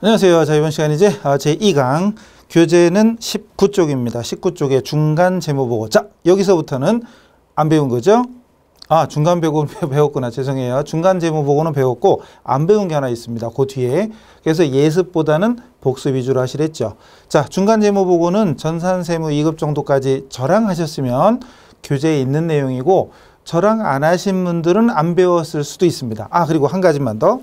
안녕하세요. 자, 이번 시간 이제 아, 제2강 교재는 19쪽입니다. 19쪽의 중간 제모 보고. 자, 여기서부터는 안 배운 거죠? 아 중간 배우 배웠구나 죄송해요 중간 제목 보고는 배웠고 안 배운 게 하나 있습니다 그 뒤에 그래서 예습보다는 복습 위주로 하시랬죠 자 중간 제목 보고는 전산 세무 2급 정도까지 저랑 하셨으면 교재에 있는 내용이고 저랑 안 하신 분들은 안 배웠을 수도 있습니다 아 그리고 한 가지만 더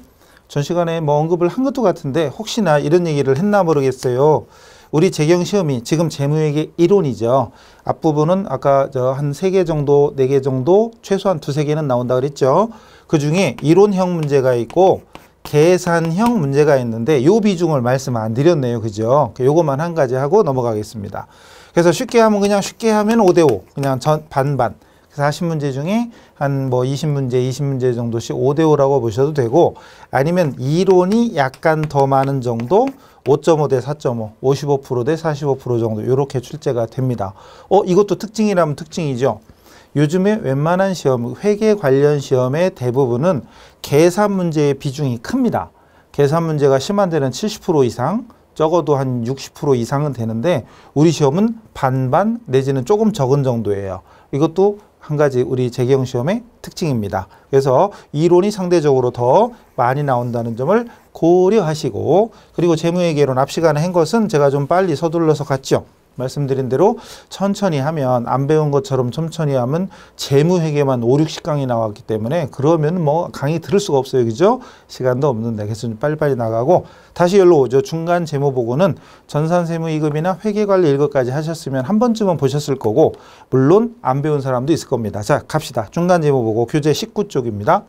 전 시간에 뭐 언급을 한 것도 같은데 혹시나 이런 얘기를 했나 모르겠어요 우리 재경시험이 지금 재무회계 이론이죠. 앞부분은 아까 저 한 세 개 정도, 네 개 정도, 최소한 두 세 개는 나온다 그랬죠. 그중에 이론형 문제가 있고 계산형 문제가 있는데 요 비중을 말씀 안 드렸네요. 그죠? 요것만 한 가지 하고 넘어가겠습니다. 그래서 쉽게 하면 그냥 쉽게 하면 5대5 그냥 전 반반 그래서 40문제 중에 한 뭐 20문제, 20문제 정도씩 5대5라고 보셔도 되고 아니면 이론이 약간 더 많은 정도 5.5대 4.5, 55%대 45% 정도 이렇게 출제가 됩니다. 어, 이것도 특징이라면 특징이죠. 요즘에 웬만한 시험, 회계 관련 시험의 대부분은 계산 문제의 비중이 큽니다. 계산 문제가 심한 데는 70% 이상, 적어도 한 60% 이상은 되는데 우리 시험은 반반 내지는 조금 적은 정도예요. 이것도 한 가지 우리 재경 시험의 특징입니다. 그래서 이론이 상대적으로 더 많이 나온다는 점을 고려하시고 그리고 재무회계론 앞 시간에 한 것은 제가 좀 빨리 서둘러서 갔죠. 말씀드린 대로 천천히 하면 안 배운 것처럼 천천히 하면 재무회계만 5, 60강이 나왔기 때문에 그러면 뭐 강의 들을 수가 없어요. 그죠? 시간도 없는데 그래서 좀 빨리빨리 나가고 다시 연로 오죠. 중간 재무보고는 전산세무이급이나 회계관리 일급까지 하셨으면 한 번쯤은 보셨을 거고 물론 안 배운 사람도 있을 겁니다. 자 갑시다. 중간 재무보고 교재 19쪽입니다.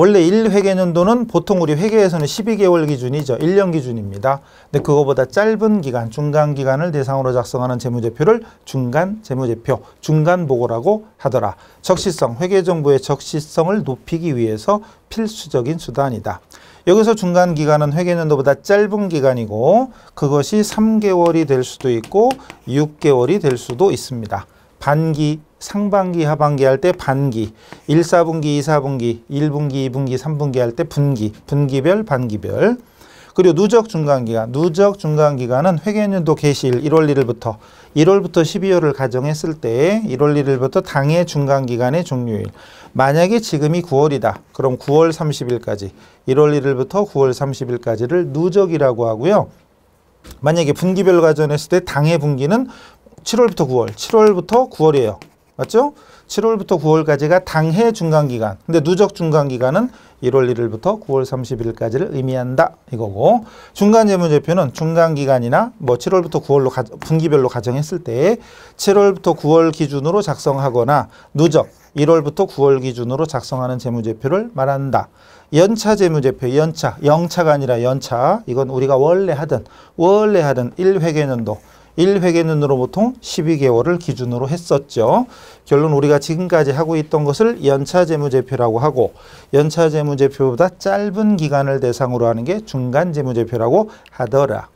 원래 1회계년도는 보통 우리 회계에서는 12개월 기준이죠. 1년 기준입니다. 근데 그거보다 짧은 기간, 중간 기간을 대상으로 작성하는 재무제표를 중간 재무제표, 중간 보고라고 하더라. 적시성, 회계정보의 적시성을 높이기 위해서 필수적인 수단이다. 여기서 중간 기간은 회계년도보다 짧은 기간이고 그것이 3개월이 될 수도 있고 6개월이 될 수도 있습니다. 반기 상반기, 하반기 할 때 반기, 1, 4분기, 2, 4분기, 1분기, 2분기, 3분기 할 때 분기, 분기별, 반기별. 그리고 누적 중간기간, 누적 중간기간은 회계연도 개시일 1월 1일부터 1월부터 12월을 가정했을 때 1월 1일부터 당해 중간기간의 종료일. 만약에 지금이 9월이다. 그럼 9월 30일까지, 1월 1일부터 9월 30일까지를 누적이라고 하고요. 만약에 분기별 가정했을 때 당해 분기는 7월부터 9월, 7월부터 9월이에요. 맞죠? 7월부터 9월까지가 당해 중간기간. 근데 누적 중간기간은 1월 1일부터 9월 30일까지를 의미한다. 이거고 중간 재무제표는 중간기간이나 뭐 7월부터 9월로 가, 분기별로 가정했을 때 7월부터 9월 기준으로 작성하거나 누적 1월부터 9월 기준으로 작성하는 재무제표를 말한다. 연차 재무제표, 연차, 영차가 아니라 연차. 이건 우리가 원래 하던 원래 하던 1회계년도 1회계년으로 보통 12개월을 기준으로 했었죠. 결론 우리가 지금까지 하고 있던 것을 연차 재무제표라고 하고 연차 재무제표보다 짧은 기간을 대상으로 하는 게 중간 재무제표라고 하더라.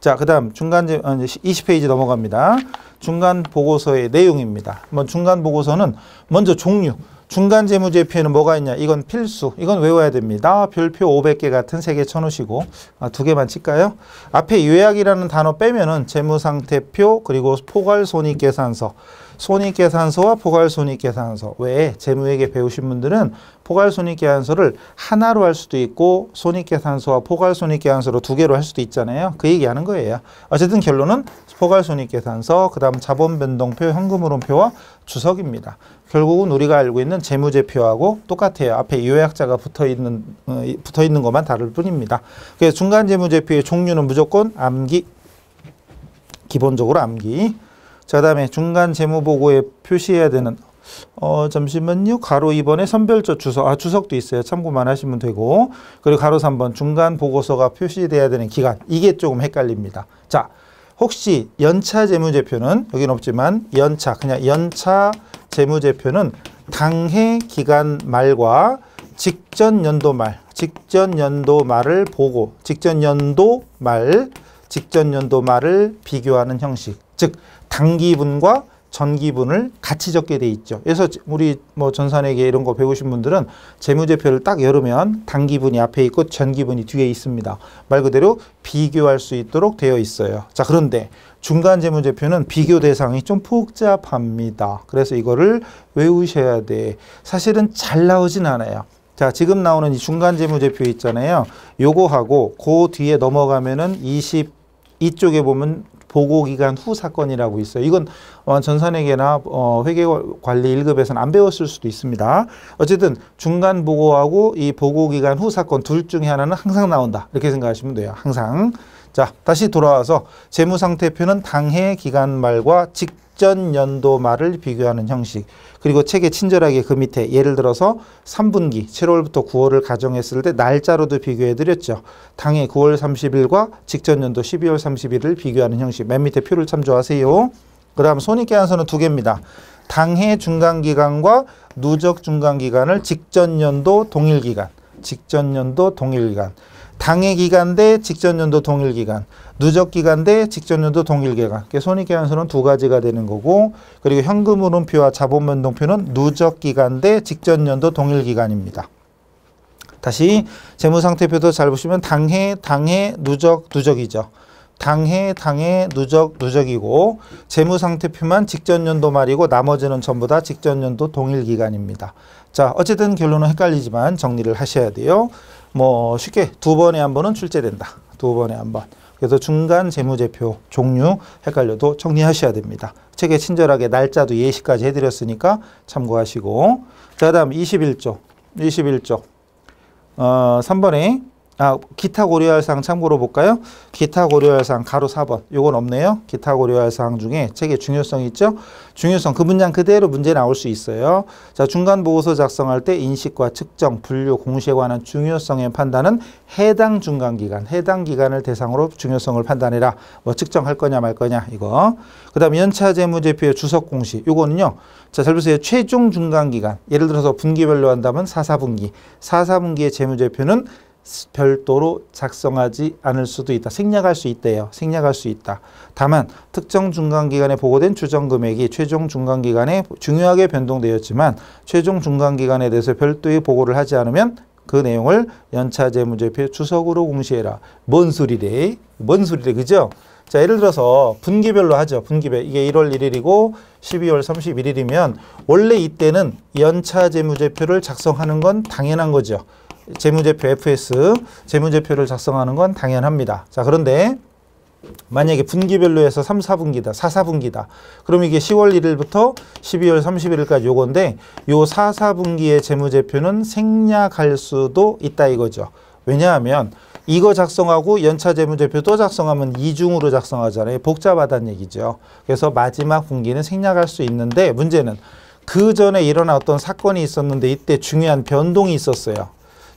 자, 그 다음 중간 20페이지 어, 넘어갑니다. 중간 보고서의 내용입니다. 한 중간 보고서는 먼저 종류. 중간 재무제표에는 뭐가 있냐? 이건 필수. 이건 외워야 됩니다. 별표 500개 같은 3개 쳐놓으시고 아, 두 개만 칠까요? 앞에 요약이라는 단어 빼면은 재무상태표 그리고 포괄손익계산서 손익계산서와 포괄손익계산서 외에 재무회계 배우신 분들은 포괄손익계산서를 하나로 할 수도 있고 손익계산서와 포괄손익계산서로 두 개로 할 수도 있잖아요. 그 얘기하는 거예요. 어쨌든 결론은 포괄손익계산서, 그 다음 자본변동표, 현금흐름표와 주석입니다. 결국은 우리가 알고 있는 재무제표하고 똑같아요. 앞에 요약자가 붙어 있는 어, 붙어 있는 것만 다를 뿐입니다. 그래서 중간 재무제표의 종류는 무조건 암기 기본적으로 암기. 자, 그다음에 중간 재무보고에 표시해야 되는 어 잠시만요. 가로 2번에 선별적 주석. 아, 주석도 있어요. 참고만 하시면 되고. 그리고 가로 3번 중간 보고서가 표시돼야 되는 기간. 이게 조금 헷갈립니다. 자, 혹시 연차 재무제표는 여긴 없지만 연차 그냥 연차 재무제표는 당해 기간 말과 직전 연도 말, 직전 연도 말을 보고 직전 연도 말, 직전 연도 말을 비교하는 형식. 즉 당기분과 전기분을 같이 적게 돼 있죠. 그래서 우리 뭐 전산회계 이런 거 배우신 분들은 재무제표를 딱 열으면 당기분이 앞에 있고 전기분이 뒤에 있습니다. 말 그대로 비교할 수 있도록 되어 있어요. 자, 그런데 중간 재무제표는 비교 대상이 좀 복잡합니다. 그래서 이거를 외우셔야 돼. 사실은 잘 나오진 않아요. 자, 지금 나오는 이 중간 재무제표 있잖아요. 요거하고 그 뒤에 넘어가면은 20 이쪽에 보면 보고 기간 후 사건이라고 있어요. 이건 어, 전산회계나 어, 회계관리 1급에서는 안 배웠을 수도 있습니다. 어쨌든 중간 보고하고 이 보고 기간 후 사건 둘 중에 하나는 항상 나온다. 이렇게 생각하시면 돼요. 항상. 자, 다시 돌아와서 재무상태표는 당해 기간 말과 직전 연도 말을 비교하는 형식. 그리고 책에 친절하게 그 밑에 예를 들어서 3분기 7월부터 9월을 가정했을 때 날짜로도 비교해 드렸죠. 당해 9월 30일과 직전 연도 12월 30일을 비교하는 형식. 맨 밑에 표를 참조하세요. 그다음 손익계산서는 두 개입니다. 당해 중간기간과 누적 중간기간을 직전 연도 동일기간, 직전 연도 동일기간. 당해 기간 대 직전 연도 동일 기간, 누적 기간 대 직전 연도 동일 기간. 손익계산서는 두 가지가 되는 거고, 그리고 현금 흐름표와 자본 변동표는 누적 기간 대 직전 연도 동일 기간입니다. 다시 재무상태표도 잘 보시면 당해, 당해, 누적, 누적이죠. 당해 당해 누적 누적이고 재무상태표만 직전년도 말이고 나머지는 전부 다 직전년도 동일기간입니다. 자 어쨌든 결론은 헷갈리지만 정리를 하셔야 돼요. 뭐 쉽게 두 번에 한 번은 출제된다. 두 번에 한 번. 그래서 중간 재무제표 종류 헷갈려도 정리하셔야 됩니다. 책에 친절하게 날짜도 예시까지 해드렸으니까 참고하시고 자 다음 21조 21조 어, 3번에 아, 기타 고려할 사항 참고로 볼까요? 기타 고려할 사항 가로 4번. 요건 없네요. 기타 고려할 사항 중에 책의 중요성 있죠? 중요성 그 문장 그대로 문제 나올 수 있어요. 자, 중간 보고서 작성할 때 인식과 측정, 분류, 공시에 관한 중요성의 판단은 해당 중간 기간, 해당 기간을 대상으로 중요성을 판단해라. 뭐 측정할 거냐 말 거냐 이거. 그다음 연차 재무제표의 주석 공시. 요거는요. 자, 잘 보세요. 최종 중간 기간. 예를 들어서 분기별로 한다면 4, 4분기. 4, 4분기의 재무제표는 별도로 작성하지 않을 수도 있다. 생략할 수 있대요. 생략할 수 있다. 다만 특정 중간기간에 보고된 추정 금액이 최종 중간기간에 중요하게 변동되었지만 최종 중간기간에 대해서 별도의 보고를 하지 않으면 그 내용을 연차재무제표 주석으로 공시해라. 뭔 소리래? 뭔 소리래? 그죠? 자, 예를 들어서 분기별로 하죠. 분기별. 이게 1월 1일이고 12월 31일이면 원래 이때는 연차재무제표를 작성하는 건 당연한 거죠. 재무제표 FS 재무제표를 작성하는 건 당연합니다. 자 그런데 만약에 분기별로 해서 3, 4분기다, 4, 4분기다. 그럼 이게 10월 1일부터 12월 31일까지 요건데 요 4, 4분기의 재무제표는 생략할 수도 있다 이거죠. 왜냐하면 이거 작성하고 연차 재무제표 또 작성하면 이중으로 작성하잖아요. 복잡하다는 얘기죠. 그래서 마지막 분기는 생략할 수 있는데 문제는 그 전에 일어난 어떤 사건이 있었는데 이때 중요한 변동이 있었어요.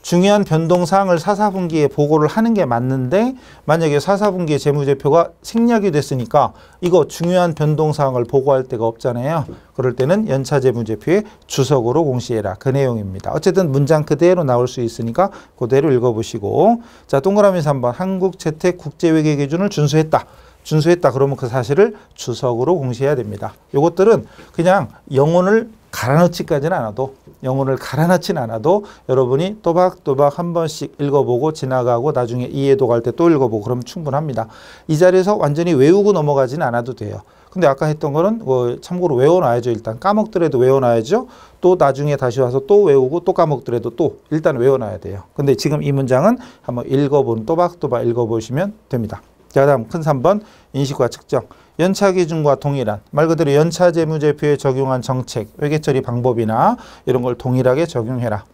중요한 변동사항을 4, 4분기에 보고를 하는 게 맞는데 만약에 4, 4분기에 재무제표가 생략이 됐으니까 이거 중요한 변동사항을 보고할 데가 없잖아요. 그럴 때는 연차 재무제표에 주석으로 공시해라. 그 내용입니다. 어쨌든 문장 그대로 나올 수 있으니까 그대로 읽어보시고 자 동그라미 3번 한국재택 국제회계 기준을 준수했다. 준수했다 그러면 그 사실을 주석으로 공시해야 됩니다. 이것들은 그냥 영혼을 갈아넣지까지는 않아도 영혼을 갈아넣진 않아도 여러분이 또박또박 한 번씩 읽어보고 지나가고 나중에 이해도 갈 때 또 읽어보고 그러면 충분합니다. 이 자리에서 완전히 외우고 넘어가진 않아도 돼요. 근데 아까 했던 거는 뭐 참고로 외워놔야죠. 일단 까먹더라도 외워놔야죠. 또 나중에 다시 와서 또 외우고 또 까먹더라도 또 일단 외워놔야 돼요. 근데 지금 이 문장은 한번 읽어본 또박또박 읽어보시면 됩니다. 자 다음 큰 3번 인식과 측정. 연차 기준과 동일한 말 그대로 연차 재무제표에 적용한 정책, 회계처리 방법이나 이런 걸 동일하게 적용해라.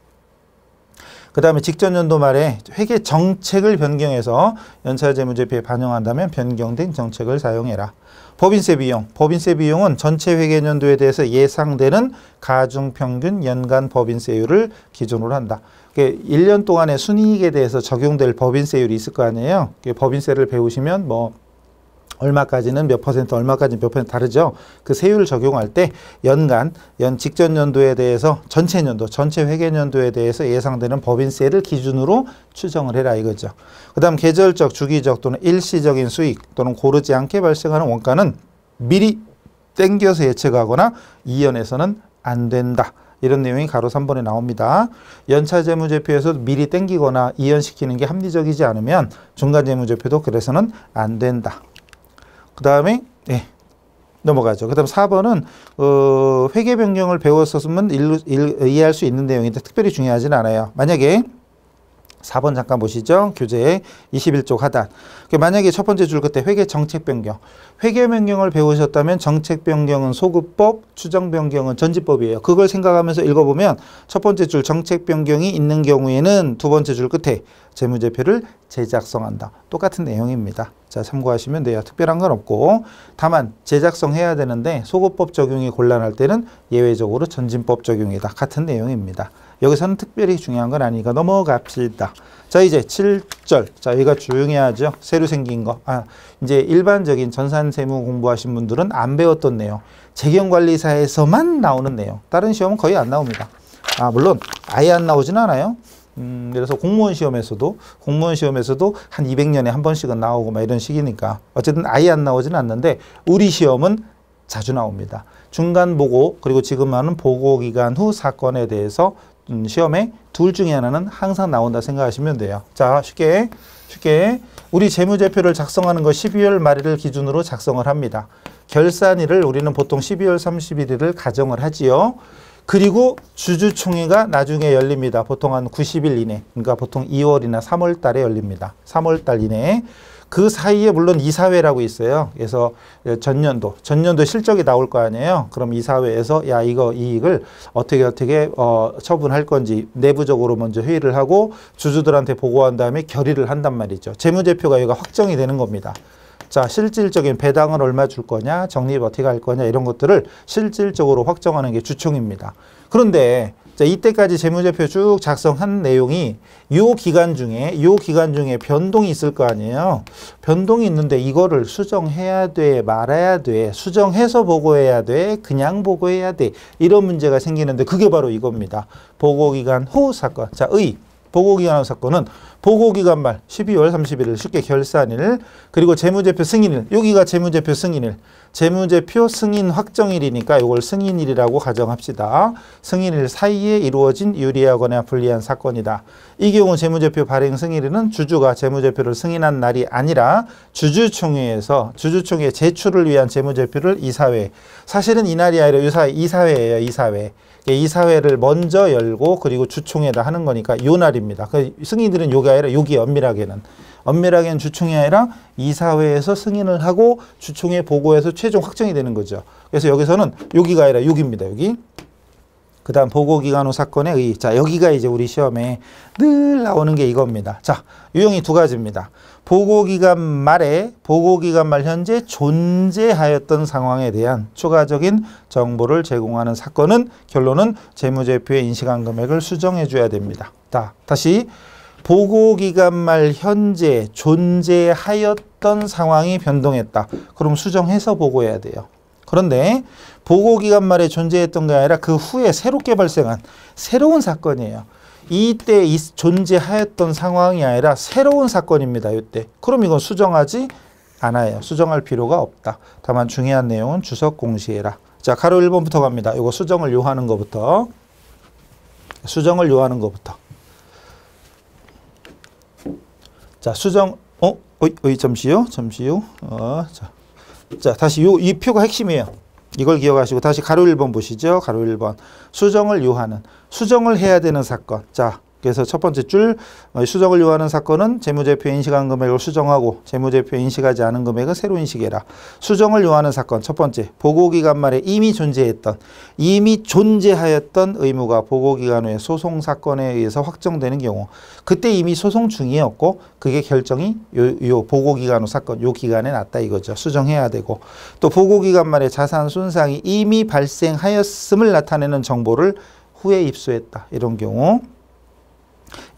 그 다음에 직전 연도 말에 회계 정책을 변경해서 연차재무제표에 반영한다면 변경된 정책을 사용해라. 법인세 비용. 법인세 비용은 전체 회계연도에 대해서 예상되는 가중평균 연간 법인세율을 기준으로 한다. 1년 동안의 순이익에 대해서 적용될 법인세율이 있을 거 아니에요. 법인세를 배우시면 뭐 얼마까지는 몇 퍼센트, 얼마까지는 몇 퍼센트 다르죠. 그 세율 을 적용할 때 연간, 연 직전 연도에 대해서 전체 연도, 전체 회계 연도에 대해서 예상되는 법인세를 기준으로 추정을 해라 이거죠. 그 다음 계절적, 주기적 또는 일시적인 수익 또는 고르지 않게 발생하는 원가는 미리 땡겨서 예측하거나 이연해서는 안 된다. 이런 내용이 가로 3번에 나옵니다. 연차 재무제표에서 미리 땡기거나 이연시키는 게 합리적이지 않으면 중간 재무제표도 그래서는 안 된다. 그 다음에 예, 넘어가죠. 그 다음 4번은 어, 회계 변경을 배웠었으면 일, 일, 이해할 수 있는 내용인데 특별히 중요하진 않아요. 만약에 4번 잠깐 보시죠. 교재의 21쪽 하단. 그러니까 만약에 첫 번째 줄 그때 회계 정책 변경. 회계 변경을 배우셨다면 정책 변경은 소급법, 추정 변경은 전지법이에요. 그걸 생각하면서 읽어보면 첫 번째 줄 정책 변경이 있는 경우에는 두 번째 줄 끝에 재무제표를 재작성한다. 똑같은 내용입니다. 자 참고하시면 돼요. 특별한 건 없고 다만 재작성해야 되는데 소급법 적용이 곤란할 때는 예외적으로 전진법 적용이다. 같은 내용입니다. 여기서는 특별히 중요한 건 아니니까 넘어갑시다. 자 이제 7절 자 여기가 중요하죠. 새로 생긴 거. 아 이제 일반적인 전산세무 공부하신 분들은 안 배웠던 내용. 재경관리사에서만 나오는 내용. 다른 시험은 거의 안 나옵니다. 아 물론 아예 안 나오진 않아요. 음, 그래서 공무원 시험에서도 공무원 시험에서도 한 200년에 한 번씩은 나오고 막 이런 식이니까 어쨌든 아예 안 나오지는 않는데 우리 시험은 자주 나옵니다. 중간 보고 그리고 지금 하는 보고 기간 후 사건에 대해서 음, 시험에 둘 중에 하나는 항상 나온다 생각하시면 돼요. 자 쉽게 쉽게 우리 재무제표를 작성하는 거 12월 말일을 기준으로 작성을 합니다. 결산일을 우리는 보통 12월 31일을 가정을 하지요. 그리고 주주총회가 나중에 열립니다. 보통 한 90일 이내, 그러니까 보통 2월이나 3월 달에 열립니다. 3월 달 이내에. 그 사이에 물론 이사회라고 있어요. 그래서 전년도, 전년도 실적이 나올 거 아니에요. 그럼 이사회에서 야 이거 이익을 어떻게 어떻게 어, 처분할 건지 내부적으로 먼저 회의를 하고 주주들한테 보고한 다음에 결의를 한단 말이죠. 재무제표가 여기가 확정이 되는 겁니다. 자 실질적인 배당을 얼마 줄 거냐 적립 어떻게 할 거냐 이런 것들을 실질적으로 확정하는 게 주총입니다. 그런데 자, 이때까지 재무제표 쭉 작성한 내용이 요 기간 중에 요 기간 중에 변동이 있을 거 아니에요. 변동이 있는데 이거를 수정해야 돼, 말아야 돼, 수정해서 보고해야 돼, 그냥 보고해야 돼 이런 문제가 생기는데 그게 바로 이겁니다. 보고기간 후 사건. 자, 의 보고기간 후 사건은 보고기간말 12월 31일 쉽게 결산일 그리고 재무제표 승인일 여기가 재무제표 승인일 재무제표 승인 확정일이니까 이걸 승인일이라고 가정합시다. 승인일 사이에 이루어진 유리하거나 불리한 사건이다. 이 경우 재무제표 발행 승인일은 주주가 재무제표를 승인한 날이 아니라 주주총회에서 주주총회 제출을 위한 재무제표를 이사회 사실은 이날이 아니라 이사회예요. 이사회 예, 이사회를 먼저 열고 그리고 주총에다 하는 거니까 요 날입니다. 그 승인들은 요게 아니라 요기 엄밀하게는 엄밀하게는 주총이 아니라 이사회에서 승인을 하고 주총에 보고해서 최종 확정이 되는 거죠. 그래서 여기서는 요기가 아니라 요기입니다. 여기. 그 다음 보고기간 후사건 의의. 자, 여기가 이제 우리 시험에 늘 나오는 게 이겁니다. 자, 유형이 두 가지입니다. 보고기간 말에 보고기간 말 현재 존재하였던 상황에 대한 추가적인 정보를 제공하는 사건은 결론은 재무제표의 인식한 금액을 수정해 줘야 됩니다. 자, 다시 보고기간 말 현재 존재하였던 상황이 변동했다. 그럼 수정해서 보고해야 돼요. 그런데 보고기간 말에 존재했던 게 아니라 그 후에 새롭게 발생한 새로운 사건이에요. 이때 존재하였던 상황이 아니라 새로운 사건입니다. 이때. 그럼 이건 수정하지 않아요. 수정할 필요가 없다. 다만 중요한 내용은 주석 공시해라. 자, 가로 1번부터 갑니다. 이거 수정을 요하는 것부터. 수정을 요하는 것부터. 자, 수정, 어? 어이, 어이, 잠시요. 잠시요. 어, 자. 자, 다시 요, 이 표가 핵심이에요. 이걸 기억하시고 다시 가로 1번 보시죠. 가로 1번. 수정을 요하는. 수정을 해야 되는 사건. 자, 그래서 첫 번째 줄 어, 수정을 요하는 사건은 재무제표 인식한 금액을 수정하고 재무제표 인식하지 않은 금액은 새로 인식해라. 수정을 요하는 사건 첫 번째 보고기간 말에 이미 존재했던 이미 존재하였던 의무가 보고기간 후에 소송 사건에 의해서 확정되는 경우 그때 이미 소송 중이었고 그게 결정이 요, 요 보고기간 후 사건 요 기간에 났다 이거죠. 수정해야 되고 또 보고기간 말에 자산 손상이 이미 발생하였음을 나타내는 정보를 후에 입수했다. 이런 경우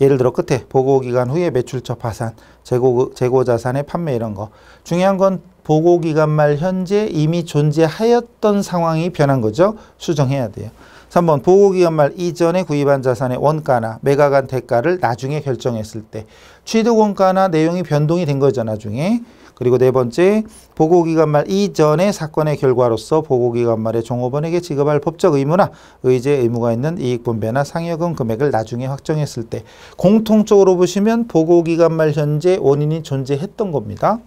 예를 들어 끝에 보고기간 후에 매출처 파산, 재고, 재고자산의 판매 이런 거. 중요한 건 보고기간 말 현재 이미 존재하였던 상황이 변한 거죠. 수정해야 돼요. 3번 보고기간 말 이전에 구입한 자산의 원가나 매각한 대가를 나중에 결정했을 때 취득 원가나 내용이 변동이 된 거죠. 나중에. 그리고 네 번째 보고기간 말 이전의 사건의 결과로서 보고기간 말에 종업원에게 지급할 법적 의무나 의제 의무가 있는 이익분배나 상여금 금액을 나중에 확정했을 때 공통적으로 보시면 보고기간 말 현재 원인이 존재했던 겁니다.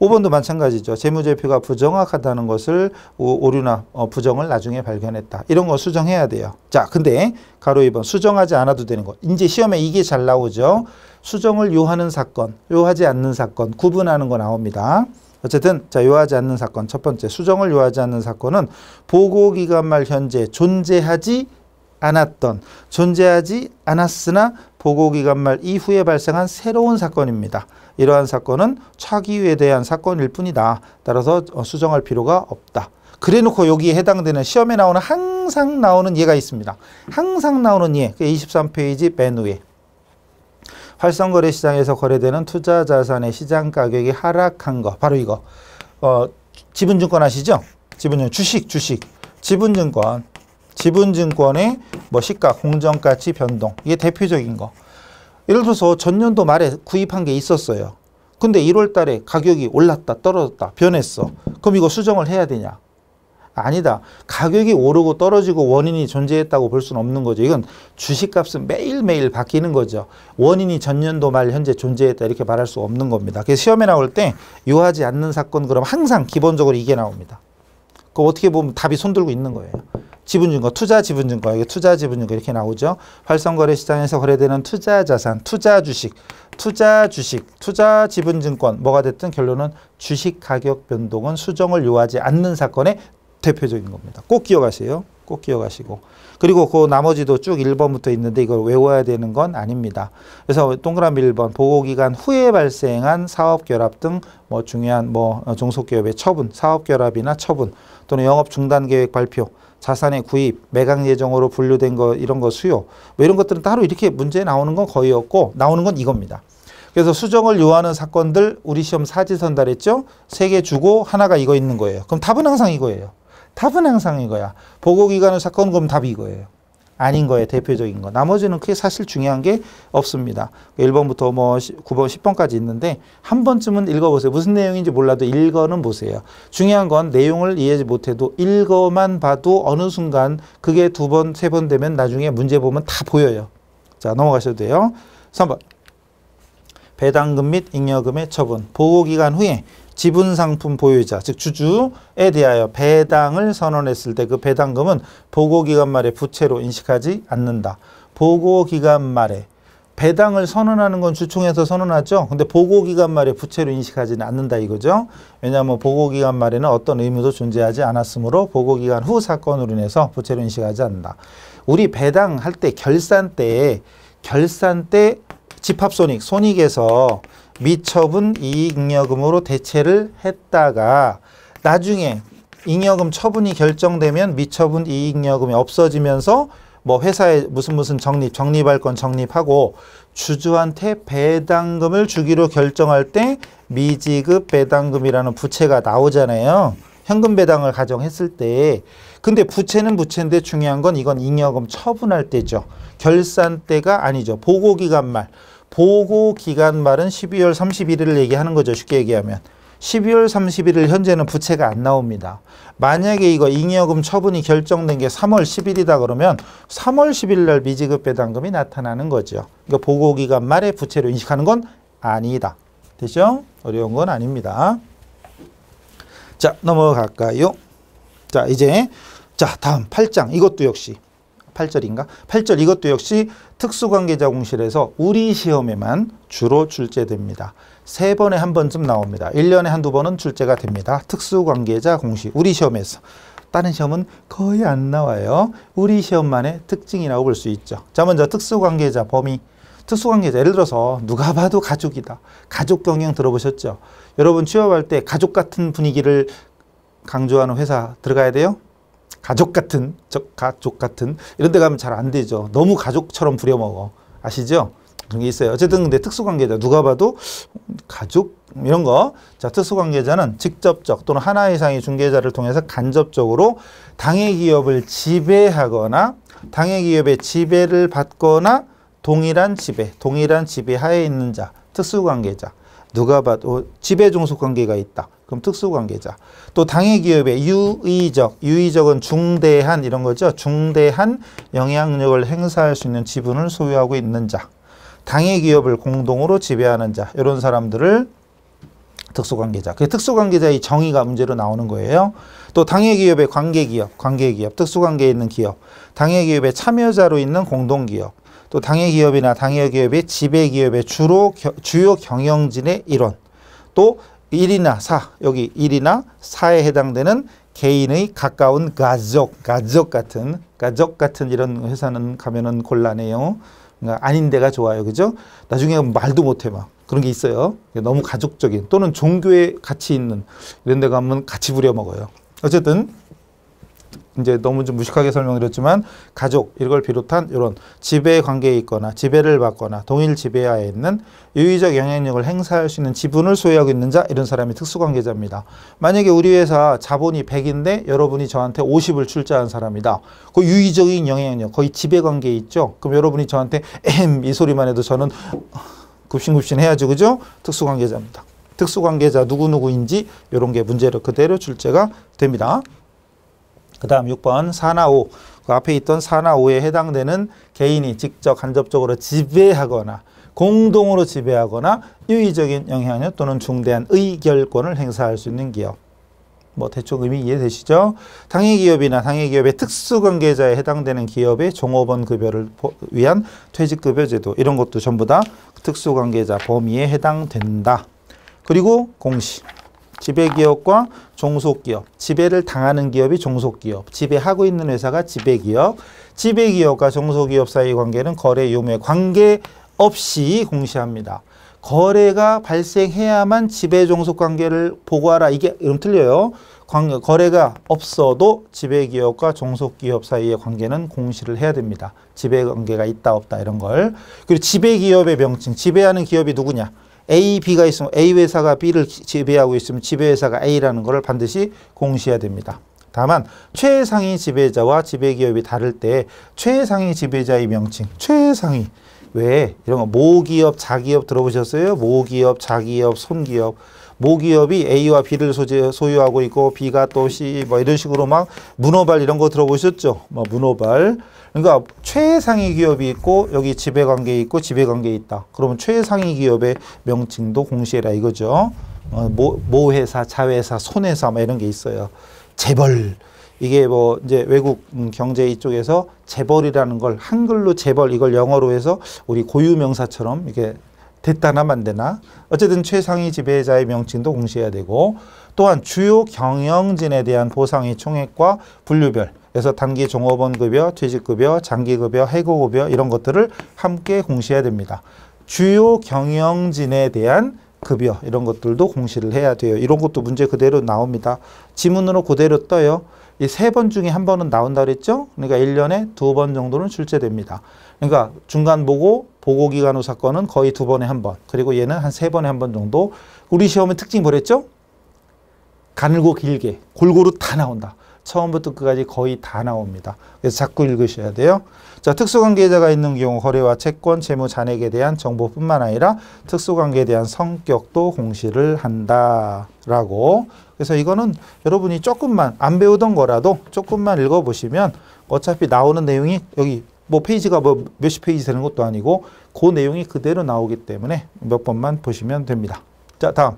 5번도 마찬가지죠. 재무제표가 부정확하다는 것을 오류나 어, 부정을 나중에 발견했다. 이런 거 수정해야 돼요. 자, 근데 가로 2번 수정하지 않아도 되는 거. 이제 시험에 이게 잘 나오죠. 수정을 요하는 사건, 요하지 않는 사건 구분하는 거 나옵니다. 어쨌든 자 요하지 않는 사건 첫 번째 수정을 요하지 않는 사건은 보고기간말 현재 존재하지 않았던 존재하지 않았으나 보고기간말 이후에 발생한 새로운 사건입니다. 이러한 사건은 차기유에 대한 사건일 뿐이다. 따라서 어, 수정할 필요가 없다. 그래놓고 여기에 해당되는 시험에 나오는 항상 나오는 예가 있습니다. 항상 나오는 예, 23페이지 그 맨 위에 활성거래 시장에서 거래되는 투자 자산의 시장 가격이 하락한 거 바로 이거 어, 지분증권 아시죠? 지분증 주식 주식 지분증권 지분증권의 뭐 시가 공정가치 변동 이게 대표적인 거 예를 들어서 전년도 말에 구입한 게 있었어요 근데 1월 달에 가격이 올랐다 떨어졌다 변했어 그럼 이거 수정을 해야 되냐 아니다. 가격이 오르고 떨어지고 원인이 존재했다고 볼 수는 없는 거죠. 이건 주식값은 매일매일 바뀌는 거죠. 원인이 전년도 말 현재 존재했다 이렇게 말할 수 없는 겁니다. 그래서 시험에 나올 때요하지 않는 사건 그럼 항상 기본적으로 이게 나옵니다. 그 어떻게 보면 답이 손들고 있는 거예요. 지분증거, 투자 지분증거, 이게 투자 지분증거 이렇게 나오죠. 활성거래 시장에서 거래되는 투자 자산, 투자 주식, 투자 주식, 투자 지분증권 뭐가 됐든 결론은 주식 가격 변동은 수정을 요하지 않는 사건에 대표적인 겁니다. 꼭 기억하세요. 꼭 기억하시고. 그리고 그 나머지도 쭉 1번부터 있는데 이걸 외워야 되는 건 아닙니다. 그래서 동그라미 1번 보고기간 후에 발생한 사업결합 등 뭐 중요한 뭐 어, 종속기업의 처분, 사업결합이나 처분 또는 영업 중단 계획 발표, 자산의 구입, 매각 예정으로 분류된 거 이런 거 수요 뭐 이런 것들은 따로 이렇게 문제 나오는 건 거의 없고 나오는 건 이겁니다. 그래서 수정을 요하는 사건들 우리 시험 사지 선달했죠? 세 개 주고 하나가 이거 있는 거예요. 그럼 답은 항상 이거예요. 답은 항상 이거야. 보고기관은 사건 검럼 답이 이거예요. 아닌 거예요. 대표적인 거. 나머지는 크게 사실 중요한 게 없습니다. 1번부터 뭐 9번, 10번까지 있는데 한 번쯤은 읽어보세요. 무슨 내용인지 몰라도 읽어는 보세요. 중요한 건 내용을 이해하지 못해도 읽어만 봐도 어느 순간 그게 두 번, 세 번 되면 나중에 문제 보면 다 보여요. 자, 넘어가셔도 돼요. 3번. 배당금 및 잉여금의 처분. 보고기간 후에 지분 상품 보유자 즉 주주에 대하여 배당을 선언했을 때 그 배당금은 보고기간 말에 부채로 인식하지 않는다. 보고기간 말에 배당을 선언하는 건 주총에서 선언하죠. 근데 보고기간 말에 부채로 인식하지는 않는다 이거죠. 왜냐하면 보고기간 말에는 어떤 의무도 존재하지 않았으므로 보고기간 후 사건으로 인해서 부채로 인식하지 않는다. 우리 배당할 때 결산 때 결산 때 집합손익, 손익에서 미처분 이익잉여금으로 대체를 했다가 나중에 잉여금 처분이 결정되면 미처분 이익잉여금이 없어지면서 뭐 회사에 무슨 무슨 적립, 적립할건 적립하고 주주한테 배당금을 주기로 결정할 때 미지급 배당금이라는 부채가 나오잖아요. 현금 배당을 가정했을 때 근데 부채는 부채인데 중요한 건 이건 잉여금 처분할 때죠. 결산 때가 아니죠. 보고기간 말. 보고 기간 말은 12월 31일을 얘기하는 거죠. 쉽게 얘기하면. 12월 31일 현재는 부채가 안 나옵니다. 만약에 이거 잉여금 처분이 결정된 게 3월 10일이다 그러면 3월 10일 날 미지급 배당금이 나타나는 거죠. 그러니까 보고기간 말에 부채로 인식하는 건 아니다. 되죠? 어려운 건 아닙니다. 자 넘어갈까요? 자 이제 자 다음 8장 이것도 역시 8절인가? 8절 이것도 역시 특수관계자 공실에서 우리 시험에만 주로 출제됩니다. 세 번에 한 번쯤 나옵니다. 1년에 한두 번은 출제가 됩니다. 특수관계자 공식 우리 시험에서 다른 시험은 거의 안 나와요. 우리 시험만의 특징이라고 볼 수 있죠. 자 먼저 특수관계자 범위 특수관계자 예를 들어서 누가 봐도 가족이다. 가족 경영 들어보셨죠? 여러분 취업할 때 가족 같은 분위기를 강조하는 회사 들어가야 돼요? 가족 같은 저, 가족 같은 이런 데 가면 잘 안 되죠. 너무 가족처럼 부려먹어. 아시죠? 그런 게 있어요. 어쨌든 근데 특수관계자 누가 봐도 가족 이런 거. 자, 특수관계자는 직접적 또는 하나 이상의 중개자를 통해서 간접적으로 당해 기업을 지배하거나 당해 기업의 지배를 받거나 동일한 지배, 동일한 지배 하에 있는 자, 특수관계자. 누가 봐도 지배 종속 관계가 있다. 그럼 특수관계자. 또 당해 기업의 유의적, 유의적은 중대한 이런 거죠. 중대한 영향력을 행사할 수 있는 지분을 소유하고 있는 자. 당해 기업을 공동으로 지배하는 자. 이런 사람들을 특수관계자. 그 특수관계자의 정의가 문제로 나오는 거예요. 또 당해 기업의 관계기업, 관계기업, 특수관계에 있는 기업, 당해 기업의 참여자로 있는 공동기업, 또 당해 기업이나 당해 기업의 지배 기업의 주로 겨, 주요 경영진의 일원, 또 1이나 4, 여기 1이나 4에 해당되는 개인의 가까운 가족, 가족 같은, 가족 같은 이런 회사는 가면은 곤란해요. 그러니까 아닌 데가 좋아요. 그죠? 나중에 말도 못 해 막. 그런 게 있어요. 너무 가족적인 또는 종교에 가치 있는 이런 데 가면 같이 부려먹어요. 어쨌든 이제 너무 좀 무식하게 설명드렸지만 가족 이걸 비롯한 이런 지배 관계에 있거나 지배를 받거나 동일 지배하에 있는 유의적 영향력을 행사할 수 있는 지분을 소유하고 있는 자 이런 사람이 특수관계자입니다. 만약에 우리 회사 자본이 100인데 여러분이 저한테 50을 출자한 사람이다. 그 유의적인 영향력 거의 지배 관계 있죠. 그럼 여러분이 저한테 엠이 소리만 해도 저는 굽신굽신 해야죠. 그죠? 특수관계자입니다. 특수관계자 누구누구인지 이런 게 문제로 그대로 출제가 됩니다. 그 다음 6번 사나오 그 앞에 있던 사나오에 해당되는 개인이 직접 간접적으로 지배하거나 공동으로 지배하거나 유의적인 영향력 또는 중대한 의결권을 행사할 수 있는 기업 뭐 대충 의미 이해되시죠? 당해 기업이나 당해 기업의 특수관계자에 해당되는 기업의 종업원 급여를 위한 퇴직급여 제도 이런 것도 전부 다 특수관계자 범위에 해당된다. 그리고 공시, 지배기업과 종속기업, 지배를 당하는 기업이 종속기업, 지배하고 있는 회사가 지배기업, 지배기업과 종속기업 사이의 관계는 거래 요매 관계 없이 공시합니다. 거래가 발생해야만 지배 종속 관계를 보고하라. 이게 이름 틀려요. 관계, 거래가 없어도 지배기업과 종속기업 사이의 관계는 공시를 해야 됩니다. 지배관계가 있다 없다 이런 걸. 그리고 지배기업의 명칭, 지배하는 기업이 누구냐. A, B가 있으면 A 회사가 B를 지배하고 있으면 지배회사가 A라는 것을 반드시 공시해야 됩니다. 다만 최상위 지배자와 지배기업이 다를 때 최상위 지배자의 명칭, 최상위 외에 이런 거 모기업, 자기업 들어보셨어요? 모기업, 자기업, 손기업 모기업이 A와 B를 소재, 소유하고 있고 B가 또 C 뭐 이런 식으로 막 문어발 이런 거 들어보셨죠? 뭐 문어발 그러니까 최상위 기업이 있고 여기 지배관계 있고 지배관계 있다. 그러면 최상위 기업의 명칭도 공시해라 이거죠. 어, 모, 모회사, 자회사, 손회사 막 이런 게 있어요. 재벌. 이게 뭐 이제 외국 음, 경제 이쪽에서 재벌이라는 걸 한글로 재벌 이걸 영어로 해서 우리 고유명사처럼 이게 됐다나 만되나 어쨌든 최상위 지배자의 명칭도 공시해야 되고 또한 주요 경영진에 대한 보상의 총액과 분류별 그래서 단기 종업원 급여, 퇴직급여, 장기급여, 해고급여 이런 것들을 함께 공시해야 됩니다. 주요 경영진에 대한 급여 이런 것들도 공시를 해야 돼요. 이런 것도 문제 그대로 나옵니다. 지문으로 그대로 떠요. 이 세 번 중에 한 번은 나온다 그랬죠? 그러니까 일년에 두 번 정도는 출제됩니다. 그러니까 중간 보고, 보고기간 후 사건은 거의 두 번에 한 번, 그리고 얘는 한 세 번에 한 번 정도. 우리 시험의 특징 뭐랬죠? 가늘고 길게 골고루 다 나온다. 처음부터 끝까지 거의 다 나옵니다. 그래서 자꾸 읽으셔야 돼요. 자, 특수관계자가 있는 경우 거래와 채권, 채무, 잔액에 대한 정보뿐만 아니라 특수관계에 대한 성격도 공시를 한다라고. 그래서 이거는 여러분이 조금만 안 배우던 거라도 조금만 읽어보시면 어차피 나오는 내용이 여기 뭐 페이지가 뭐 몇십 페이지 되는 것도 아니고 그 내용이 그대로 나오기 때문에 몇 번만 보시면 됩니다. 자, 다음.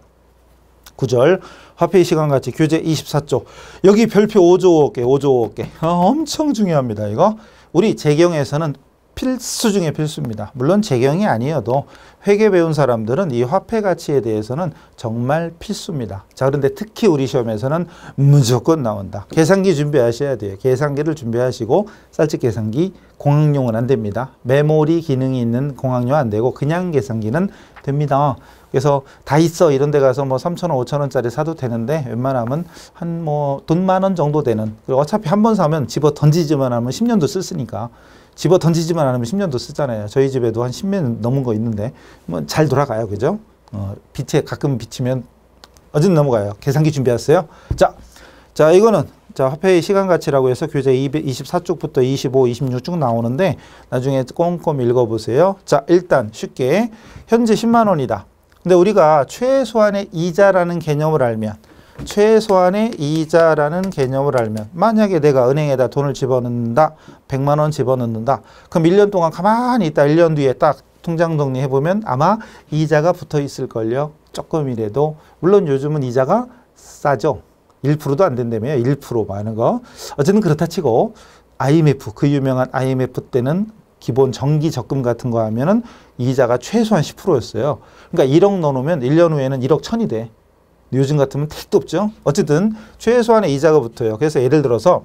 9절 화폐 시간같이 교재 24쪽 여기 별표 5조 5억 개 5조 5억 개 아, 엄청 중요합니다 이거 우리 재경에서는 필수 중에 필수입니다. 물론 재경이 아니어도 회계 배운 사람들은 이 화폐 가치에 대해서는 정말 필수입니다. 자 그런데 특히 우리 시험에서는 무조건 나온다. 계산기 준비하셔야 돼요. 계산기를 준비하시고 쌀집 계산기 공학용은 안 됩니다. 메모리 기능이 있는 공학용 안 되고 그냥 계산기는 됩니다. 그래서 다 있어 이런 데 가서 뭐3천원5천원짜리 사도 되는데 웬만하면 한 뭐 돈 만 원 정도 되는 그리고 어차피 한 번 사면 집어 던지지만 하면 10년도 쓰으니까 집어 던지지만 않으면 10년도 쓰잖아요. 저희 집에도 한 10년 넘은 거 있는데 뭐 잘 돌아가요. 그죠? 어, 빛에 가끔 비치면 어쨌 넘어가요. 계산기 준비했어요. 자, 자 이거는 자, 화폐의 시간 가치라고 해서 교재 24쪽부터 25, 26쪽 나오는데 나중에 꼼꼼히 읽어보세요. 자, 일단 쉽게 현재 10만 원이다. 근데 우리가 최소한의 이자라는 개념을 알면 최소한의 이자라는 개념을 알면 만약에 내가 은행에다 돈을 집어넣는다. 100만 원 집어넣는다. 그럼 1년 동안 가만히 있다. 1년 뒤에 딱 통장 정리해보면 아마 이자가 붙어 있을걸요. 조금이라도. 물론 요즘은 이자가 싸죠. 1%도 안 된다며요. 1% 많은 거. 어쨌든 그렇다 치고 IMF, 그 유명한 IMF 때는 기본 정기 적금 같은 거 하면은 이자가 최소한 10%였어요. 그러니까 1억 넣어놓으면 1년 후에는 1억 천이 돼. 요즘 같으면 택도 없죠. 어쨌든 최소한의 이자가 붙어요. 그래서 예를 들어서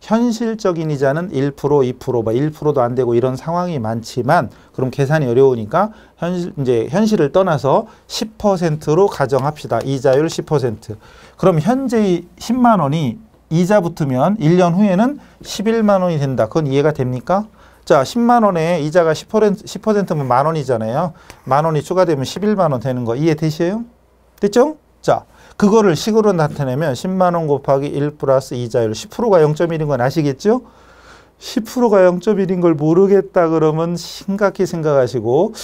현실적인 이자는 1%, 2%, 막 1%도 안 되고 이런 상황이 많지만 그럼 계산이 어려우니까 현실 이제 현실을 떠나서 10%로 가정합시다. 이자율 10%. 그럼 현재 10만 원이 이자 붙으면 1년 후에는 11만 원이 된다. 그건 이해가 됩니까? 자, 10만 원에 이자가 10%, 10%면 만 원이잖아요. 만 원이 추가되면 11만 원 되는 거이해되세요 됐죠? 자, 그거를 식으로 나타내면 10만 원 곱하기 1 플러스 이자율 10%가 0.1인 건 아시겠죠? 10%가 0.1인 걸 모르겠다 그러면 심각히 생각하시고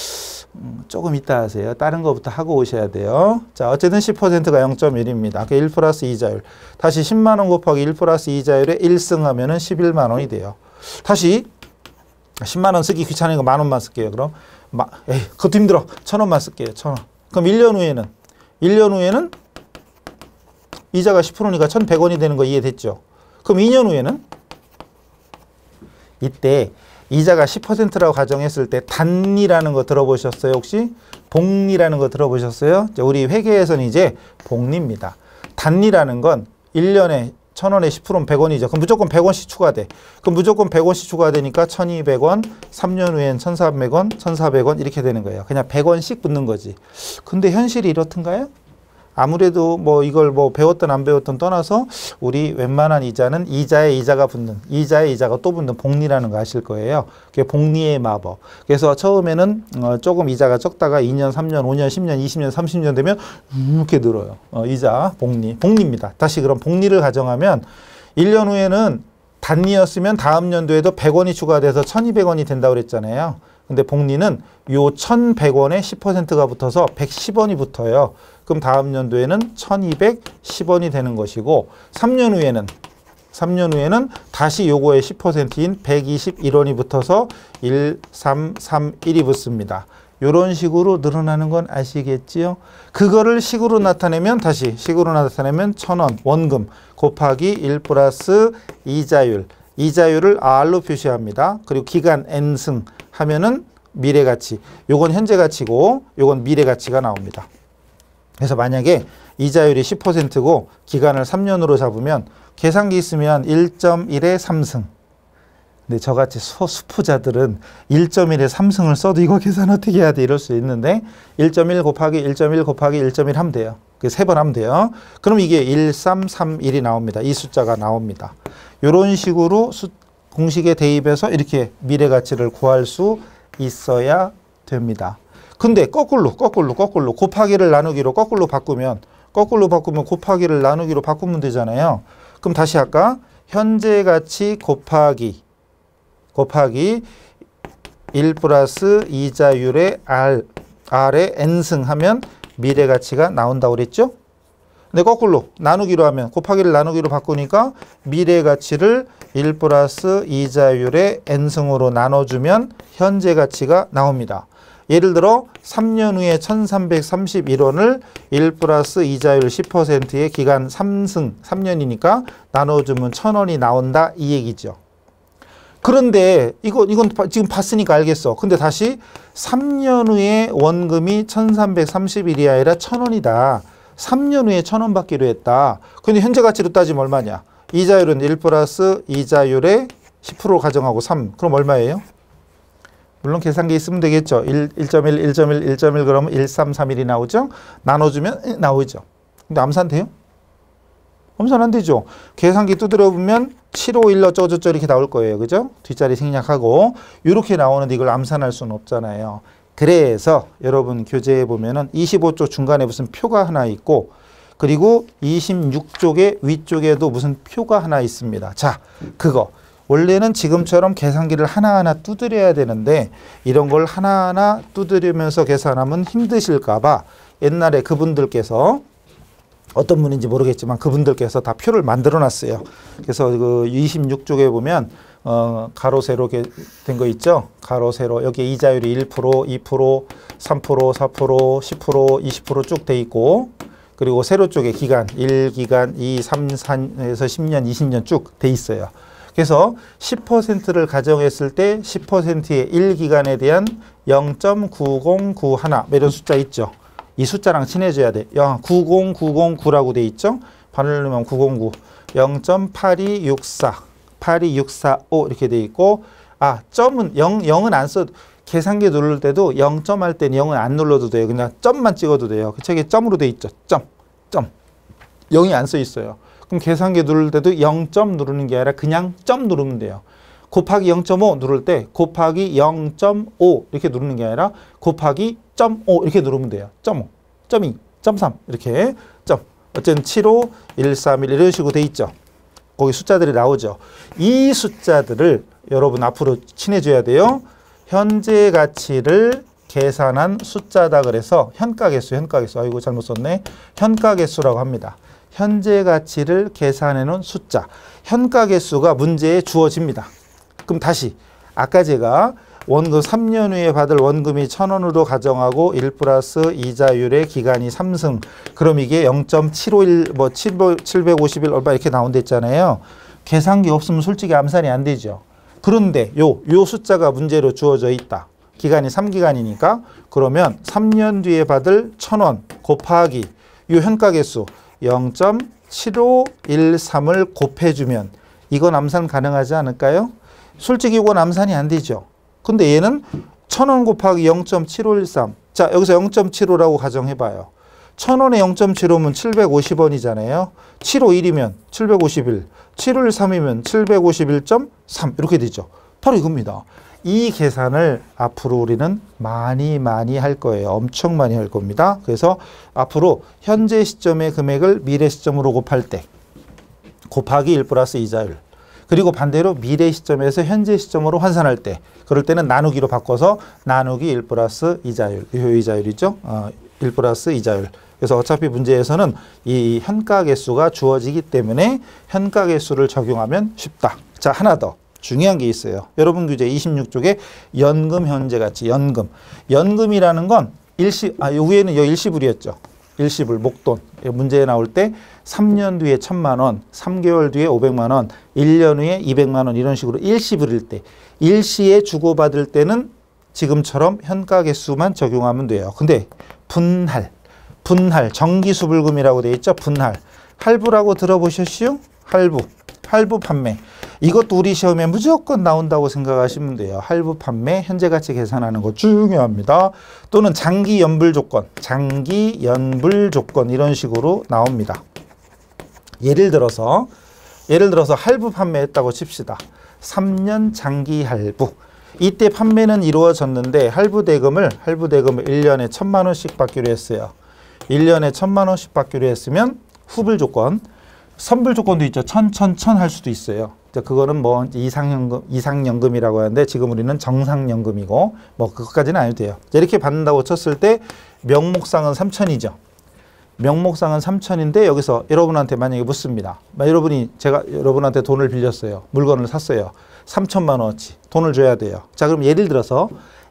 음, 조금 이따 하세요. 다른 것부터 하고 오셔야 돼요. 자, 어쨌든 10%가 0.1입니다. 아까 1 플러스 이자율. 다시 10만 원 곱하기 1 플러스 이자율에 1승하면 은 11만 원이 돼요. 다시 10만 원 쓰기 귀찮으니까 만 원만 쓸게요. 그럼 마, 에이, 그것도 힘들어. 천 원만 쓸게요. 천 원. 그럼 1년 후에는 1년 후에는 이자가 10%니까 1,100원이 되는 거 이해됐죠? 그럼 2년 후에는 이때 이자가 10%라고 가정했을 때 단리라는 거 들어보셨어요? 혹시 복리라는 거 들어보셨어요? 이제 우리 회계에서는 이제 복리입니다. 단리라는 건 1년에 천원에 1 0는 100원이죠. 그럼 무조건 100원씩 추가돼. 그럼 무조건 100원씩 추가되니까 1200원, 3년 후엔 1400원, 1400원 이렇게 되는 거예요. 그냥 100원씩 붙는 거지. 근데 현실이 이렇든가요? 아무래도 뭐 이걸 뭐 배웠던 안 배웠던 떠나서 우리 웬만한 이자는 이자에 이자가 붙는 이자에 이자가 또 붙는 복리라는 거 아실 거예요. 그게 복리의 마법. 그래서 처음에는 어 조금 이자가 적다가 2년, 3년, 5년, 10년, 20년, 30년 되면 이렇게 늘어요. 어 이자, 복리, 복리입니다. 다시 그럼 복리를 가정하면 1년 후에는 단리였으면 다음 연도에도 100원이 추가돼서 1200원이 된다고 그랬잖아요. 근데 복리는 요 1100원에 10%가 붙어서 110원이 붙어요. 그럼 다음 연도에는 1210원이 되는 것이고 3년 후에는 3년 후에는 다시 요거의 10%인 121원이 붙어서 1331이 붙습니다. 요런 식으로 늘어나는 건 아시겠지요? 그거를 식으로 나타내면 다시 식으로 나타내면 1 0 0 0원 원금 곱하기 1 플러스 이자율 이자율을 R로 표시합니다. 그리고 기간 N승 하면은 미래 가치 요건 현재 가치고 요건 미래 가치가 나옵니다. 그래서 만약에 이자율이 10%고 기간을 3년으로 잡으면 계산기 있으면 1 1의 3승. 근데 저같이 소, 수포자들은 1.1에 3승을 써도 이거 계산 어떻게 해야 돼 이럴 수 있는데 1.1 곱하기 1.1 곱하기 1.1 하면 돼요. 그 세번 하면 돼요. 그럼 이게 1331이 나옵니다. 이 숫자가 나옵니다. 이런 식으로 수, 공식에 대입해서 이렇게 미래 가치를 구할 수 있어야 됩니다. 근데 거꾸로 거꾸로 거꾸로 곱하기를 나누기로 거꾸로 바꾸면 거꾸로 바꾸면 곱하기를 나누기로 바꾸면 되잖아요. 그럼 다시 아까 현재 가치 곱하기 곱하기 1 플러스 이자율의 R, R의 N승 하면 미래 가치가 나온다고 그랬죠? 근데 거꾸로 나누기로 하면 곱하기를 나누기로 바꾸니까 미래 가치를 1 플러스 이자율의 N승으로 나눠주면 현재 가치가 나옵니다. 예를 들어 3년 후에 1331원을 1 플러스 이자율 10%의 기간 3승 3년이니까 나눠주면 1000원이 나온다 이 얘기죠. 그런데 이거 이건 지금 봤으니까 알겠어. 근데 다시 3년 후에 원금이 1331이 아니라 1000원이다. 3년 후에 1000원 받기로 했다. 근데 현재 가치로 따지면 얼마냐? 이자율은 1 플러스 이자율의 10% 가정하고 3. 그럼 얼마예요? 물론 계산기 있으면 되겠죠. 1, 1.1, 1.1, 1.1 그러면 1,3,3,1이 나오죠. 나눠주면 나오죠. 근데 암산 돼요? 암산 안 되죠. 계산기 두드려보면 751로 쪼쪼쪼 이렇게 나올 거예요. 그죠? 뒷자리 생략하고 이렇게 나오는데 이걸 암산할 수는 없잖아요. 그래서 여러분 교재에 보면은 2 5쪽 중간에 무슨 표가 하나 있고 그리고 26쪽의 위쪽에도 무슨 표가 하나 있습니다. 자, 그거. 원래는 지금처럼 계산기를 하나하나 두드려야 되는데 이런 걸 하나하나 두드리면서 계산하면 힘드실까 봐 옛날에 그분들께서 어떤 분인지 모르겠지만 그분들께서 다 표를 만들어 놨어요. 그래서 그 26쪽에 보면 어, 가로 세로 된 거 있죠? 가로 세로 여기 이자율이 1%, 2%, 3%, 4%, 10%, 20%쭉 돼 있고 그리고 세로 쪽에 기간 1기간 2, 3, 4에서 10년, 20년 쭉 돼 있어요. 그래서 10%를 가정했을 때 10%의 1기간에 대한 0.9091 뭐 이런 숫자 있죠. 이 숫자랑 친해져야 돼. 야, 90909라고 돼 있죠. 반을 넣으면 909. 0.8264, 82645 이렇게 돼 있고 아, 점은 0, 0은 안 써. 도 계산기 누를 때도 0점 할 때는 0은 안 눌러도 돼요. 그냥 점만 찍어도 돼요. 그 책에 점으로 돼 있죠. 점, 점. 0이 안 써 있어요. 그럼 계산기 누를 때도 0. 누르는 게 아니라 그냥 점 누르면 돼요. 곱하기 0.5 누를 때 곱하기 0.5 이렇게 누르는 게 아니라 곱하기 0.5 이렇게 누르면 돼요. 0.5, 0.2, 0.3 이렇게 점. 어쨌든 7호, 1, 3, 1 이런 식으로 돼 있죠. 거기 숫자들이 나오죠. 이 숫자들을 여러분 앞으로 친해져야 돼요. 현재 가치를 계산한 숫자다 그래서 현가계수, 현가계수. 아이고 잘못 썼네. 현가계수라고 합니다. 현재 가치를 계산해 놓은 숫자, 현가 개수가 문제에 주어집니다. 그럼 다시 아까 제가 원금 3년 후에 받을 원금이 1,000원으로 가정하고 1 플러스 이자율의 기간이 3승. 그럼 이게 0.751, 뭐751 얼마 이렇게 나온다 했잖아요. 계산기 없으면 솔직히 암산이 안 되죠. 그런데 요, 요 숫자가 문제로 주어져 있다. 기간이 3기간이니까 그러면 3년 뒤에 받을 1,000원 곱하기 요 현가계수 0.7513을 곱해주면 이건 암산 가능하지 않을까요? 솔직히 이건 암산이 안 되죠. 근데 얘는 1000원 곱하기 0.7513. 자, 여기서 0.75라고 가정해봐요. 1000원에 0.75면 750원이잖아요. 751이면 751, 713이면 751.3 이렇게 되죠. 바로 이겁니다. 이 계산을 앞으로 우리는 많이 많이 할 거예요. 엄청 많이 할 겁니다. 그래서 앞으로 현재 시점의 금액을 미래 시점으로 곱할 때 곱하기 1 플러스 이자율 그리고 반대로 미래 시점에서 현재 시점으로 환산할 때 그럴 때는 나누기로 바꿔서 나누기 1 플러스 이자율 이자율이죠 어, 1 플러스 이자율 그래서 어차피 문제에서는 이현가개수가 주어지기 때문에 현가개수를 적용하면 쉽다. 자 하나 더 중요한 게 있어요. 여러분 규제 26쪽에 연금 현재 가치 연금. 연금이라는 건 일시 아 위에는 여 일시불이었죠. 일시불 목돈. 문제에 나올 때 3년 뒤에 1 0 0 0만 원, 3개월 뒤에 500만 원, 1년 후에 200만 원 이런 식으로 일시불일 때 일시에 주고받을 때는 지금처럼 현가 개수만 적용하면 돼요. 근데 분할, 분할, 정기수불금이라고 돼 있죠. 분할. 할부라고 들어보셨슈 할부. 할부 판매. 이것도 우리 시험에 무조건 나온다고 생각하시면 돼요. 할부 판매 현재 가치 계산하는 거 중요합니다. 또는 장기 연불 조건, 장기 연불 조건 이런 식으로 나옵니다. 예를 들어서 예를 들어서 할부 판매했다고 칩시다. 3년 장기 할부. 이때 판매는 이루어졌는데 할부 대금을 할부 대금을 1년에 1 천만 원씩 받기로 했어요. 1년에 1 천만 원씩 받기로 했으면 후불 조건 선불 조건도 있죠. 천, 천, 천할 수도 있어요. 그거는 뭐 이상연금, 이상연금이라고 하는데 지금 우리는 정상연금이고 뭐 그것까지는 아니 돼요. 이렇게 받는다고 쳤을 때 명목상은 삼천이죠 명목상은 삼천인데 여기서 여러분한테 만약에 묻습니다. 여러분이 제가 여러분한테 돈을 빌렸어요. 물건을 샀어요. 삼천만 원어치 돈을 줘야 돼요. 자 그럼 예를 들어서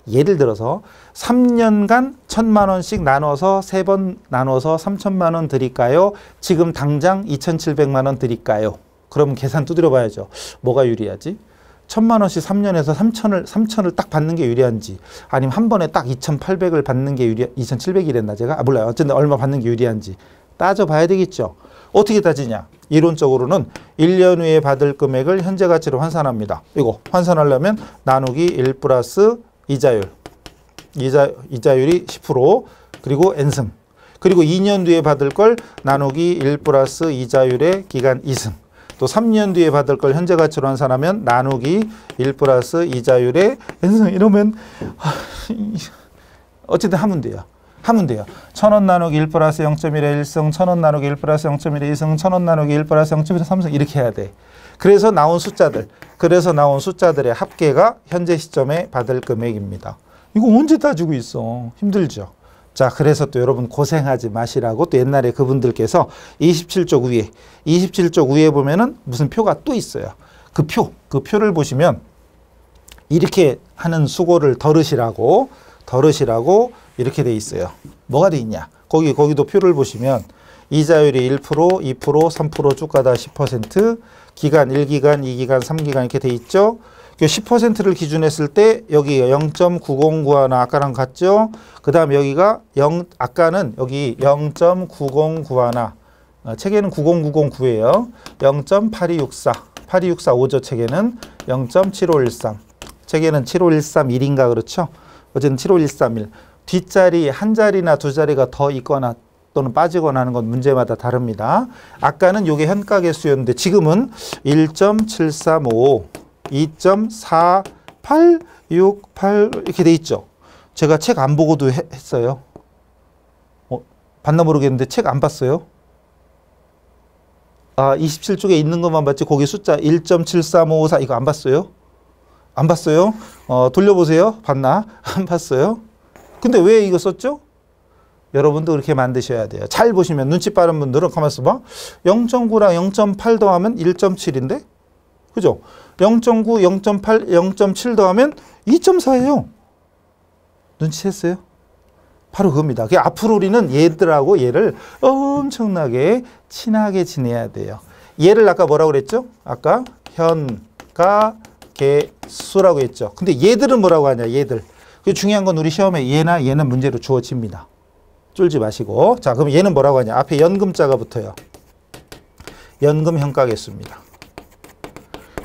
예를 들어서 3년간 1 천만 원씩 나눠서 세 번 나눠서 3천만 원 드릴까요? 지금 당장 2,700만 원 드릴까요? 그럼 계산 두드려 봐야죠. 뭐가 유리하지? 1 천만 원씩 3년에서 3천을 3천을 딱 받는 게 유리한지 아니면 한 번에 딱 2,800을 받는 게 유리 2,700이랬나 제가 아, 몰라요. 어쨌든 얼마 받는 게 유리한지 따져 봐야 되겠죠. 어떻게 따지냐? 이론적으로는 1년 후에 받을 금액을 현재 가치로 환산합니다. 이거 환산하려면 나누기 1 플러스 이자율 이자, 이자율이 10% 그리고 n승 그리고 2년 뒤에 받을 걸 나누기 1 플러스 이자율의 기간 2승 또 3년 뒤에 받을 걸 현재 가치로 환산하면 나누기 1 플러스 이자율의 n승 이러면 어쨌든 하면 돼요. 하면 돼요. 천원 나누기 1 플러스 0.1의 1승, 천원 나누기 1 플러스 0.1의 2승, 천원 나누기 1 플러스 0.1의 3승 이렇게 해야 돼. 그래서 나온 숫자들, 그래서 나온 숫자들의 합계가 현재 시점에 받을 금액입니다. 이거 언제 따지고 있어. 힘들죠. 자, 그래서 또 여러분 고생하지 마시라고 또 옛날에 그분들께서 27쪽 위에, 27쪽 위에 보면은 무슨 표가 또 있어요. 그 표, 그 표를 보시면 이렇게 하는 수고를 덜으시라고, 덜으시라고 이렇게 돼 있어요. 뭐가 돼 있냐? 거기, 거기도 표를 보시면 이자율이 1%, 2%, 3%쭉 가다 10%, 기간 1기간, 2기간, 3기간 이렇게 돼 있죠? 10%를 기준했을 때 여기 0.909하나 아까랑 같죠? 그 다음 여기가 0, 아까는 여기 0.909하나 어, 체계는 90909예요. 0.8264 8264 5죠 체계는 0.7513 체계는 75131인가 그렇죠? 어쨌든 75131 뒷자리 한 자리나 두 자리가 더 있거나 또는 빠지거나 하는 건 문제마다 다릅니다. 아까는 이게 현가 개수였는데 지금은 1.735 2 4 8 6 8 이렇게 돼 있죠. 제가 책 안 보고도 해, 했어요. 어, 봤나 모르겠는데 책 안 봤어요. 아, 27쪽에 있는 것만 봤지 거기 숫자 1.73554 이거 안 봤어요? 안 봤어요? 어, 돌려보세요. 봤나? 안 봤어요? 근데 왜 이거 썼죠? 여러분도 그렇게 만드셔야 돼요. 잘 보시면 눈치 빠른 분들은 가만있어 봐. 0.9랑 0.8 더하면 1.7인데? 그죠? 0.9, 0.8, 0.7 더하면 2.4예요. 눈치챘어요? 바로 그겁니다. 앞으로 우리는 얘들하고 얘를 엄청나게 친하게 지내야 돼요. 얘를 아까 뭐라고 그랬죠? 아까 현가 개수라고 했죠. 근데 얘들은 뭐라고 하냐, 얘들. 그 중요한 건 우리 시험에 얘나 얘는 문제로 주어집니다. 쫄지 마시고. 자, 그럼 얘는 뭐라고 하냐. 앞에 연금자가 붙어요. 연금 현가 개수입니다.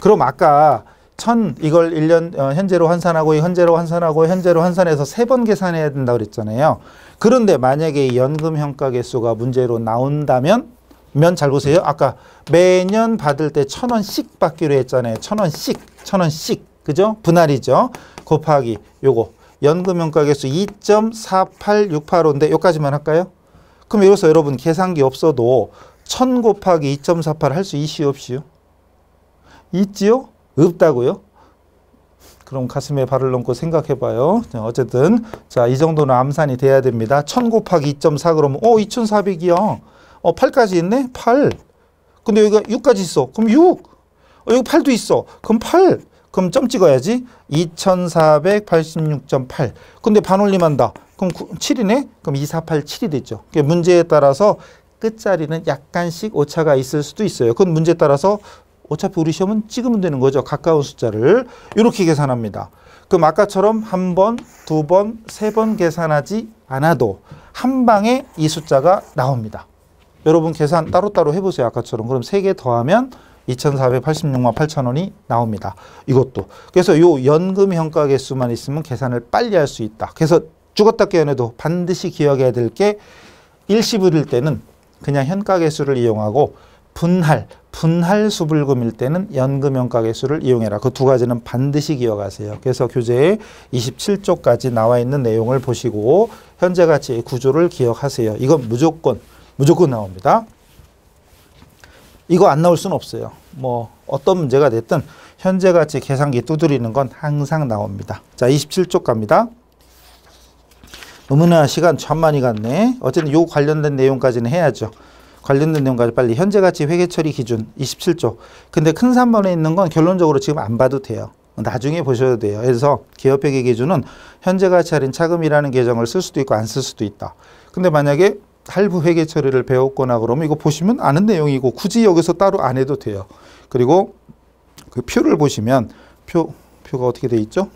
그럼 아까 천 이걸 일년 어, 현재로 환산하고 현재로 환산하고 현재로 환산해서 세 번 계산해야 된다 그랬잖아요. 그런데 만약에 연금 현가 개수가 문제로 나온다면 면 잘 보세요. 아까 매년 받을 때 천 원씩 받기로 했잖아요. 천 원씩, 천 원씩. 그죠? 분할이죠. 곱하기 요거 연금 현가 개수 2.48685인데 요까지만 할까요? 그럼 여기서 여러분 계산기 없어도 천 곱하기 2.48 할 수 있시옵시요? 있지요? 없다고요? 그럼 가슴에 발을 넘고 생각해봐요. 어쨌든 자 이 정도는 암산이 돼야 됩니다. 1000 곱하기 2.4 그러면 어 2400이야. 어 8까지 있네? 8. 근데 여기가 6까지 있어. 그럼 6. 어, 여기 8도 있어. 그럼 8. 그럼 점 찍어야지. 2486.8. 근데 반올림한다. 그럼 7이네? 그럼 2487이 됐죠. 그러니까 문제에 따라서 끝자리는 약간씩 오차가 있을 수도 있어요. 그건 문제에 따라서 어차피 우리 시험은 찍으면 되는 거죠. 가까운 숫자를 이렇게 계산합니다. 그럼 아까처럼 한 번, 두 번, 세 번 계산하지 않아도 한 방에 이 숫자가 나옵니다. 여러분 계산 따로따로 해보세요. 아까처럼. 그럼 세 개 더하면 2,486만 8천 원이 나옵니다. 이것도. 그래서 요 연금 현가 개수만 있으면 계산을 빨리 할 수 있다. 그래서 죽었다 깨어나도 반드시 기억해야 될 게 일시불일 때는 그냥 현가 개수를 이용하고 분할, 분할 수불금일 때는 연금연가계수를 이용해라. 그 두 가지는 반드시 기억하세요. 그래서 교재에 27쪽까지 나와 있는 내용을 보시고 현재 가치의 구조를 기억하세요. 이건 무조건 무조건 나옵니다. 이거 안 나올 수는 없어요. 뭐 어떤 문제가 됐든 현재 가치 계산기 두드리는 건 항상 나옵니다. 자, 27쪽 갑니다. 너무나 시간 천만이 갔네. 어쨌든 요 관련된 내용까지는 해야죠. 관련된 내용까지 빨리 현재 가치 회계 처리 기준 27조. 근데 큰 3번에 있는 건 결론적으로 지금 안 봐도 돼요. 나중에 보셔도 돼요. 그래서 기업회계 기준은 현재 가치 할인 차금이라는 계정을 쓸 수도 있고 안 쓸 수도 있다. 근데 만약에 할부 회계 처리를 배웠거나 그러면 이거 보시면 아는 내용이고 굳이 여기서 따로 안 해도 돼요. 그리고 그 표를 보시면 표 표가 어떻게 돼 있죠?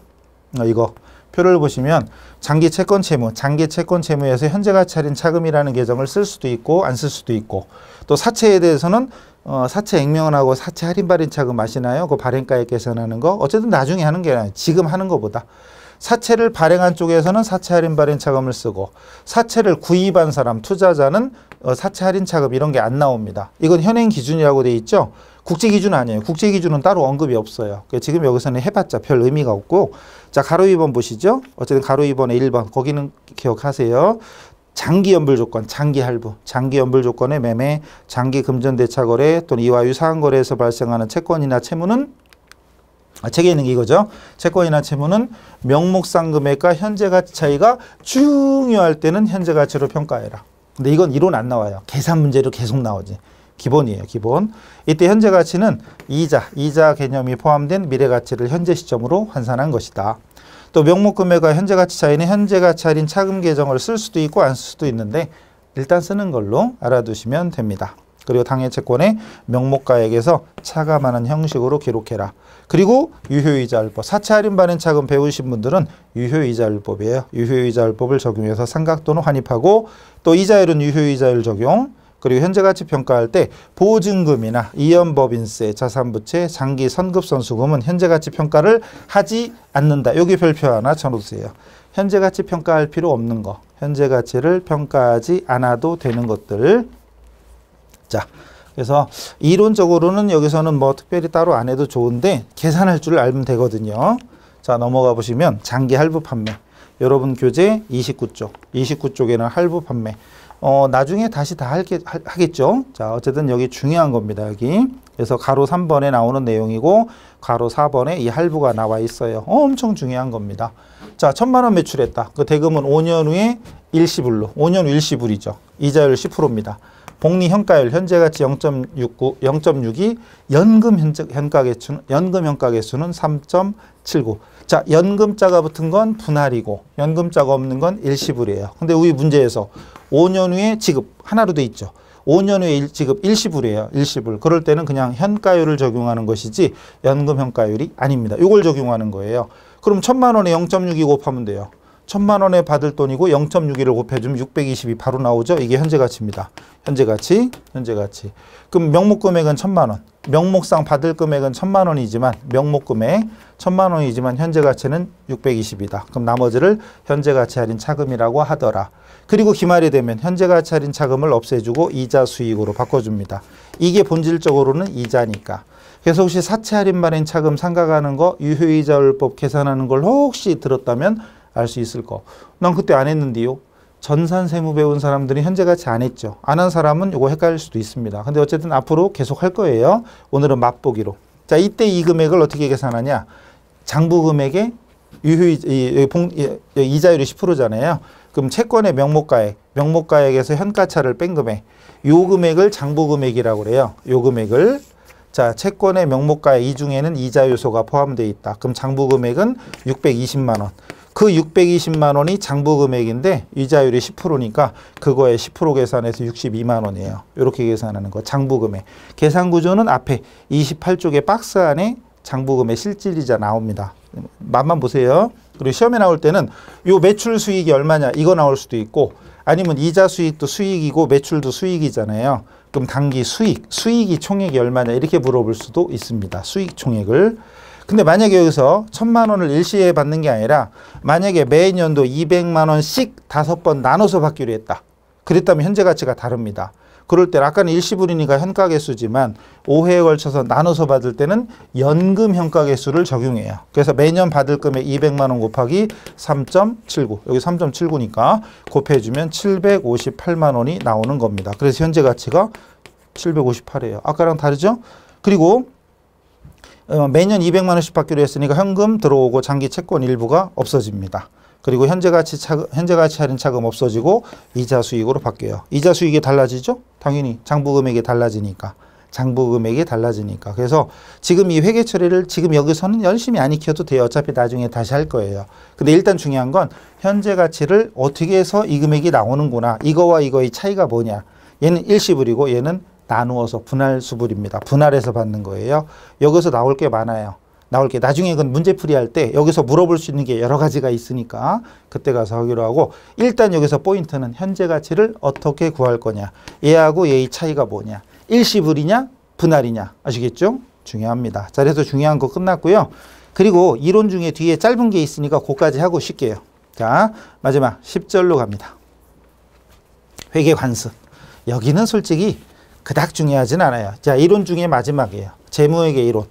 아, 이거 표를 보시면 장기 채권 채무, 장기 채권 채무에서 현재 가차인 차금이라는 계정을 쓸 수도 있고 안 쓸 수도 있고 또 사채에 대해서는 어, 사채 액면하고 사채 할인 발행 차금 아시나요? 그 발행가액 계산하는 거 어쨌든 나중에 하는 게 아니라 지금 하는 거보다 사채를 발행한 쪽에서는 사채 할인 발행 차금을 쓰고 사채를 구입한 사람 투자자는 어, 사채 할인 차금 이런 게 안 나옵니다. 이건 현행 기준이라고 돼 있죠. 국제 기준 아니에요. 국제 기준은 따로 언급이 없어요. 그러니까 지금 여기서는 해봤자 별 의미가 없고 자, 가로 2번 보시죠. 어쨌든 가로 2번에 1번. 거기는 기억하세요. 장기 연불 조건, 장기 할부, 장기 연불 조건의 매매, 장기 금전 대차 거래 또는 이와 유사한 거래에서 발생하는 채권이나 채무는 아, 책에 있는 게 이거죠. 채권이나 채무는 명목상 금액과 현재 가치 차이가 중요할 때는 현재 가치로 평가해라. 근데 이건 이론 안 나와요. 계산 문제로 계속 나오지. 기본이에요. 기본. 이때 현재 가치는 이자, 이자 개념이 포함된 미래 가치를 현재 시점으로 환산한 것이다. 또 명목금액과 현재 가치 차이는 현재 가치 할인 차금 계정을 쓸 수도 있고 안 쓸 수도 있는데 일단 쓰는 걸로 알아두시면 됩니다. 그리고 당해 채권의 명목가액에서 차감하는 형식으로 기록해라. 그리고 유효이자율법, 사채 할인 반환 차금 배우신 분들은 유효이자율법이에요. 유효이자율법을 적용해서 상각 또는 환입하고 또 이자율은 유효이자율 적용, 그리고 현재 가치 평가할 때 보증금이나 이연법인세, 자산부채, 장기 선급선수금은 현재 가치 평가를 하지 않는다. 여기 별표 하나 쳐놓으세요. 현재 가치 평가할 필요 없는 거. 현재 가치를 평가하지 않아도 되는 것들. 자, 그래서 이론적으로는 여기서는 뭐 특별히 따로 안 해도 좋은데 계산할 줄 알면 되거든요. 자, 넘어가 보시면 장기 할부 판매. 여러분 교재 29쪽, 29쪽에는 할부 판매. 어, 나중에 다시 다 할게, 하, 하겠죠. 자, 어쨌든 여기 중요한 겁니다. 여기. 그래서 가로 3번에 나오는 내용이고 가로 4번에 이 할부가 나와 있어요. 어, 엄청 중요한 겁니다. 자, 천만 원 매출했다. 그 대금은 5년 후에 일시불로. 5년 후 일시불이죠. 이자율 10%입니다. 복리 현가율 현재 가치 0.69, 0.62, 연금 현가 현계수는 연금 현가 계수는 3.79. 자, 연금자가 붙은 건 분할이고 연금자가 없는 건 일시불이에요. 근데 우리 문제에서 5년 후에 지급 하나로 돼 있죠. 5년 후에 일, 지급 일시불이에요일시불 그럴 때는 그냥 현가율을 적용하는 것이지 연금 현가율이 아닙니다. 이걸 적용하는 거예요. 그럼 천만 원에 0.62 곱하면 돼요. 천만 원에 받을 돈이고 0.62를 곱해주면 620이 바로 나오죠. 이게 현재 가치입니다. 현재 가치, 현재 가치. 그럼 명목 금액은 천만 원. 명목상 받을 금액은 천만 원이지만 명목 금액 천만 원이지만 현재 가치는 620이다. 그럼 나머지를 현재 가치 할인 차금이라고 하더라. 그리고 기말이 되면 현재가 차린 차금을 없애주고 이자 수익으로 바꿔줍니다. 이게 본질적으로는 이자니까. 그래서 혹시 사채 할인말인 차금 상각하는 거 유효이자율법 계산하는 걸 혹시 들었다면 알 수 있을 거. 난 그때 안 했는데요. 전산 세무 배운 사람들이 현재 같이 안 했죠. 안 한 사람은 이거 헷갈릴 수도 있습니다. 근데 어쨌든 앞으로 계속 할 거예요. 오늘은 맛보기로. 자, 이때 이 금액을 어떻게 계산하냐? 장부 금액의 유효 이자율이 10%잖아요. 그럼 채권의 명목가액, 명목가액에서 현가차를 뺀 금액, 요 금액을 장부금액이라고 그래요. 요 금액을 자 채권의 명목가액 이 중에는 이자 요소가 포함되어 있다. 그럼 장부금액은 620만 원. 그 620만 원이 장부금액인데 이자율이 10%니까 그거에 10% 계산해서 62만 원이에요. 이렇게 계산하는 거 장부금액. 계산 구조는 앞에 28쪽의 박스 안에 장부금액 실질이자 나옵니다. 맛만 보세요. 그리고 시험에 나올 때는 요 매출 수익이 얼마냐 이거 나올 수도 있고 아니면 이자 수익도 수익이고 매출도 수익이잖아요. 그럼 단기 수익, 수익이 총액이 얼마냐 이렇게 물어볼 수도 있습니다. 수익 총액을. 근데 만약에 여기서 천만 원을 일시에 받는 게 아니라 만약에 매년도 200만 원씩 다섯 번 나눠서 받기로 했다. 그랬다면 현재 가치가 다릅니다. 그럴 때 아까는 일시불이니까 현가계수지만 5회에 걸쳐서 나눠서 받을 때는 연금 현가계수를 적용해요. 그래서 매년 받을 금액 200만 원 곱하기 3.79 여기 3.79니까 곱해주면 758만 원이 나오는 겁니다. 그래서 현재 가치가 758이에요. 아까랑 다르죠? 그리고 어, 매년 200만 원씩 받기로 했으니까 현금 들어오고 장기 채권 일부가 없어집니다. 그리고 현재 가치 차금, 현재 가치 할인 차금 없어지고 이자 수익으로 바뀌어요. 이자 수익이 달라지죠? 당연히 장부 금액이 달라지니까. 장부 금액이 달라지니까. 그래서 지금 이 회계 처리를 지금 여기서는 열심히 안 익혀도 돼요. 어차피 나중에 다시 할 거예요. 근데 일단 중요한 건 현재 가치를 어떻게 해서 이 금액이 나오는구나. 이거와 이거의 차이가 뭐냐. 얘는 일시불이고 얘는 나누어서 분할 수불입니다. 분할해서 받는 거예요. 여기서 나올 게 많아요. 나올게 나중에 그건 문제풀이 할 때 여기서 물어볼 수 있는 게 여러 가지가 있으니까 그때 가서 하기로 하고 일단 여기서 포인트는 현재 가치를 어떻게 구할 거냐 얘하고 얘의 차이가 뭐냐 일시불이냐 분할이냐 아시겠죠? 중요합니다. 자 그래서 중요한 거 끝났고요. 그리고 이론 중에 뒤에 짧은 게 있으니까 그까지 하고 쉴게요. 자 마지막 10절로 갑니다. 회계 관습 여기는 솔직히 그닥 중요하진 않아요. 자 이론 중에 마지막이에요. 재무회계 이론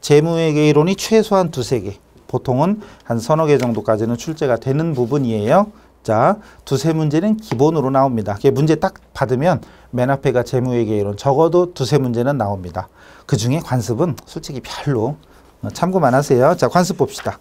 재무회계이론이 최소한 두세 개, 보통은 한 서너 개 정도까지는 출제가 되는 부분이에요. 자, 두세 문제는 기본으로 나옵니다. 그게 문제 딱 받으면 맨 앞에가 재무회계이론 적어도 두세 문제는 나옵니다. 그중에 관습은 솔직히 별로 어, 참고만 하세요. 자, 관습 봅시다.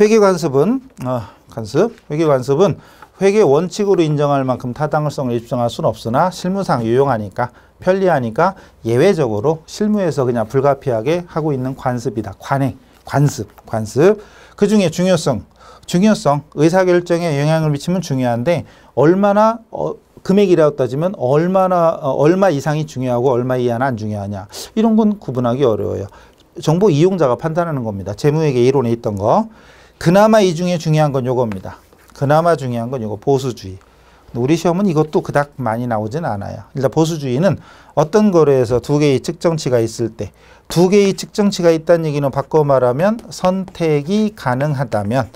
회계 관습은 어, 관습, 회계 관습은 회계 원칙으로 인정할 만큼 타당성을 입증할 수는 없으나 실무상 유용하니까 편리하니까 예외적으로 실무에서 그냥 불가피하게 하고 있는 관습이다. 관행, 관습, 관습. 그중에 중요성, 중요성, 의사결정에 영향을 미치면 중요한데 얼마나 어, 금액이라고 따지면 얼마나 어, 얼마 이상이 중요하고 얼마 이하는 안 중요하냐 이런 건 구분하기 어려워요. 정보 이용자가 판단하는 겁니다. 재무회계 이론에 있던 거. 그나마 이 중에 중요한 건 요겁니다. 그나마 중요한 건 이거 보수주의. 우리 시험은 이것도 그닥 많이 나오진 않아요. 일단 보수주의는 어떤 거래에서 두 개의 측정치가 있을 때 두 개의 측정치가 있다는 얘기는 바꿔 말하면 선택이 가능하다면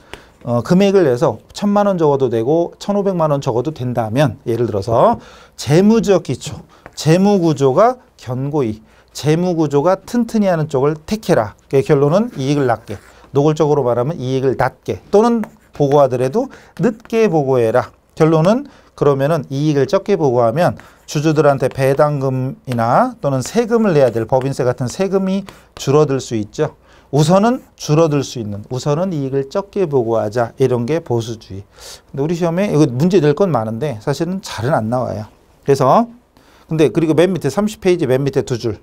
어, 금액을 내서 천만 원 적어도 되고 천오백만 원 적어도 된다면 예를 들어서 재무적 기초, 재무구조가 견고히 재무구조가 튼튼히 하는 쪽을 택해라. 그 결론은 이익을 낮게 노골적으로 말하면 이익을 낮게 또는 보고하더라도 늦게 보고해라. 결론은 그러면은 이익을 적게 보고하면 주주들한테 배당금이나 또는 세금을 내야 될 법인세 같은 세금이 줄어들 수 있죠. 우선은 줄어들 수 있는 우선은 이익을 적게 보고하자 이런 게 보수주의. 근데 우리 시험에 이거 문제 될 건 많은데 사실은 잘은 안 나와요. 그래서 근데 그리고 맨 밑에 30페이지 맨 밑에 두 줄.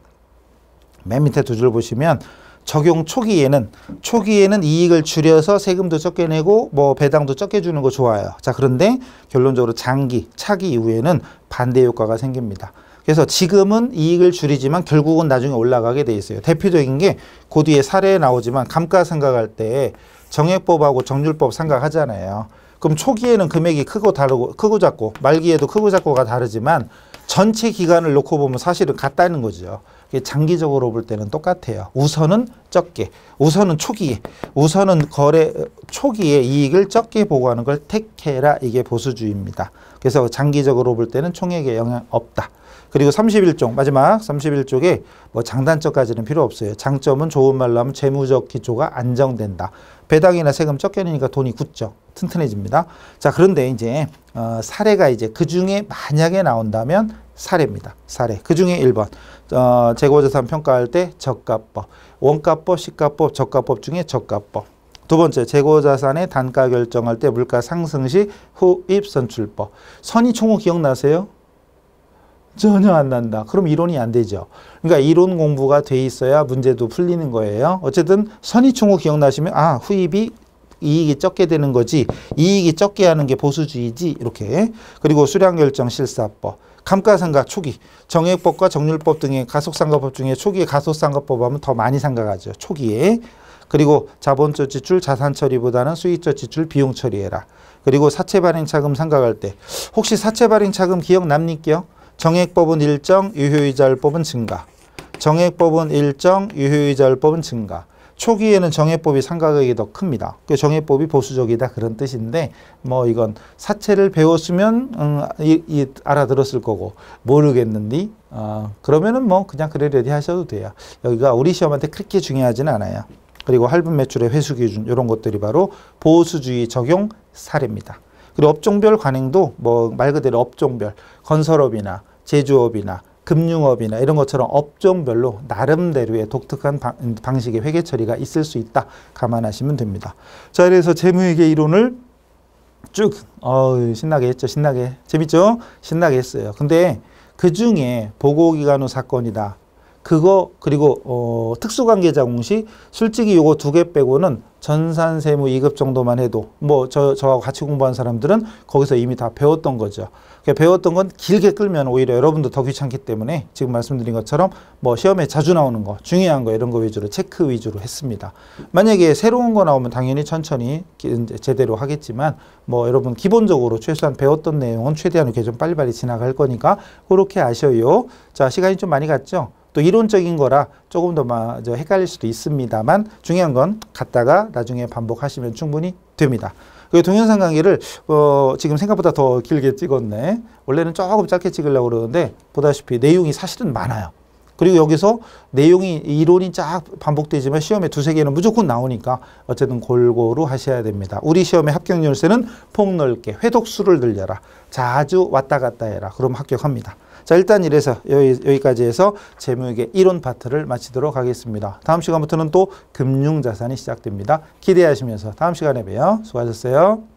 맨 밑에 두 줄 보시면 적용 초기에는 초기에는 이익을 줄여서 세금도 적게 내고 뭐 배당도 적게 주는 거 좋아요. 자 그런데 결론적으로 장기 차기 이후에는 반대 효과가 생깁니다. 그래서 지금은 이익을 줄이지만 결국은 나중에 올라가게 돼 있어요. 대표적인 게 그 뒤에 사례에 나오지만 감가상각할 때 정액법하고 정률법 상각하잖아요. 그럼 초기에는 금액이 크고 다르고 크고 작고 말기에도 크고 작고가 다르지만 전체 기간을 놓고 보면 사실은 같다는 거죠. 장기적으로 볼 때는 똑같아요. 우선은 적게, 우선은 초기에, 우선은 거래 초기에 이익을 적게 보고하는 걸 택해라. 이게 보수주의입니다. 그래서 장기적으로 볼 때는 총액에 영향 없다. 그리고 31종 마지막 31쪽에 뭐 장단점까지는 필요 없어요. 장점은 좋은 말로 하면 재무적 기초가 안정된다. 배당이나 세금 적게 내니까 돈이 굳죠. 튼튼해집니다. 자 그런데 이제 어, 사례가 이제 그중에 만약에 나온다면 사례입니다. 사례 그중에 1번 어, 재고자산 평가할 때적가법 원가법, 시가법, 적가법 중에 적가법두 번째, 재고자산의 단가 결정할 때 물가 상승 시 후입 선출법. 선이 총호 기억나세요? 전혀 안 난다. 그럼 이론이 안 되죠. 그러니까 이론 공부가 돼 있어야 문제도 풀리는 거예요. 어쨌든 선이총호 기억나시면 아 후입이 이익이 적게 되는 거지 이익이 적게 하는 게 보수주의지 이렇게 그리고 수량 결정 실사법 감가상각 초기, 정액법과 정률법 등의 가속상각법 중에 초기에 가속상각법 하면 더 많이 상각하죠. 초기에. 그리고 자본적 지출, 자산 처리보다는 수익적 지출, 비용 처리해라. 그리고 사채 발행 차금 상각할 때 혹시 사채 발행 차금 기억 납니까 정액법은 일정, 유효이자율법은 증가. 정액법은 일정, 유효이자율법은 증가. 초기에는 정해법이 상각격이더 큽니다. 그 정해법이 보수적이다 그런 뜻인데 뭐 이건 사체를 배웠으면 음, 이, 이 알아들었을 거고 모르겠는디 어, 그러면은 뭐 그냥 그래레디 하셔도 돼요. 여기가 우리 시험한테 그렇게 중요하지는 않아요. 그리고 할분 매출의 회수 기준 이런 것들이 바로 보수주의 적용 사례입니다. 그리고 업종별 관행도 뭐 말 그대로 업종별 건설업이나 제조업이나 금융업이나 이런 것처럼 업종별로 나름대로의 독특한 방, 식의 회계 처리가 있을 수 있다. 감안하시면 됩니다. 자, 그래서 재무회계 이론을 쭉어 신나게 했죠. 신나게. 재밌죠? 신나게 했어요. 근데 그 중에 보고기관 후 사건이다. 그거 그리고 어, 특수관계자 공시 솔직히 요거 두 개 빼고는 전산세무 2급 정도만 해도 뭐 저, 저하고 같이 공부한 사람들은 거기서 이미 다 배웠던 거죠. 그러니까 배웠던 건 길게 끌면 오히려 여러분도 더 귀찮기 때문에 지금 말씀드린 것처럼 뭐 시험에 자주 나오는 거 중요한 거 이런 거 위주로 체크 위주로 했습니다. 만약에 새로운 거 나오면 당연히 천천히 제대로 하겠지만 뭐 여러분 기본적으로 최소한 배웠던 내용은 최대한 이렇게 좀 빨리빨리 지나갈 거니까 그렇게 아셔요. 자 시간이 좀 많이 갔죠? 또 이론적인 거라 조금 더 헷갈릴 수도 있습니다만 중요한 건 갔다가 나중에 반복하시면 충분히 됩니다. 그 동영상 강의를 어, 지금 생각보다 더 길게 찍었네. 원래는 조금 짧게 찍으려고 그러는데 보다시피 내용이 사실은 많아요. 그리고 여기서 내용이 이론이 쫙 반복되지만 시험에 두세 개는 무조건 나오니까 어쨌든 골고루 하셔야 됩니다. 우리 시험의 합격 열쇠는 폭넓게 회독수를 늘려라. 자주 왔다 갔다 해라. 그럼 합격합니다. 자, 일단 이래서 여기, 까지 해서 재무역계 이론 파트를 마치도록 하겠습니다. 다음 시간부터는 또 금융자산이 시작됩니다. 기대하시면서 다음 시간에 봬요. 수고하셨어요.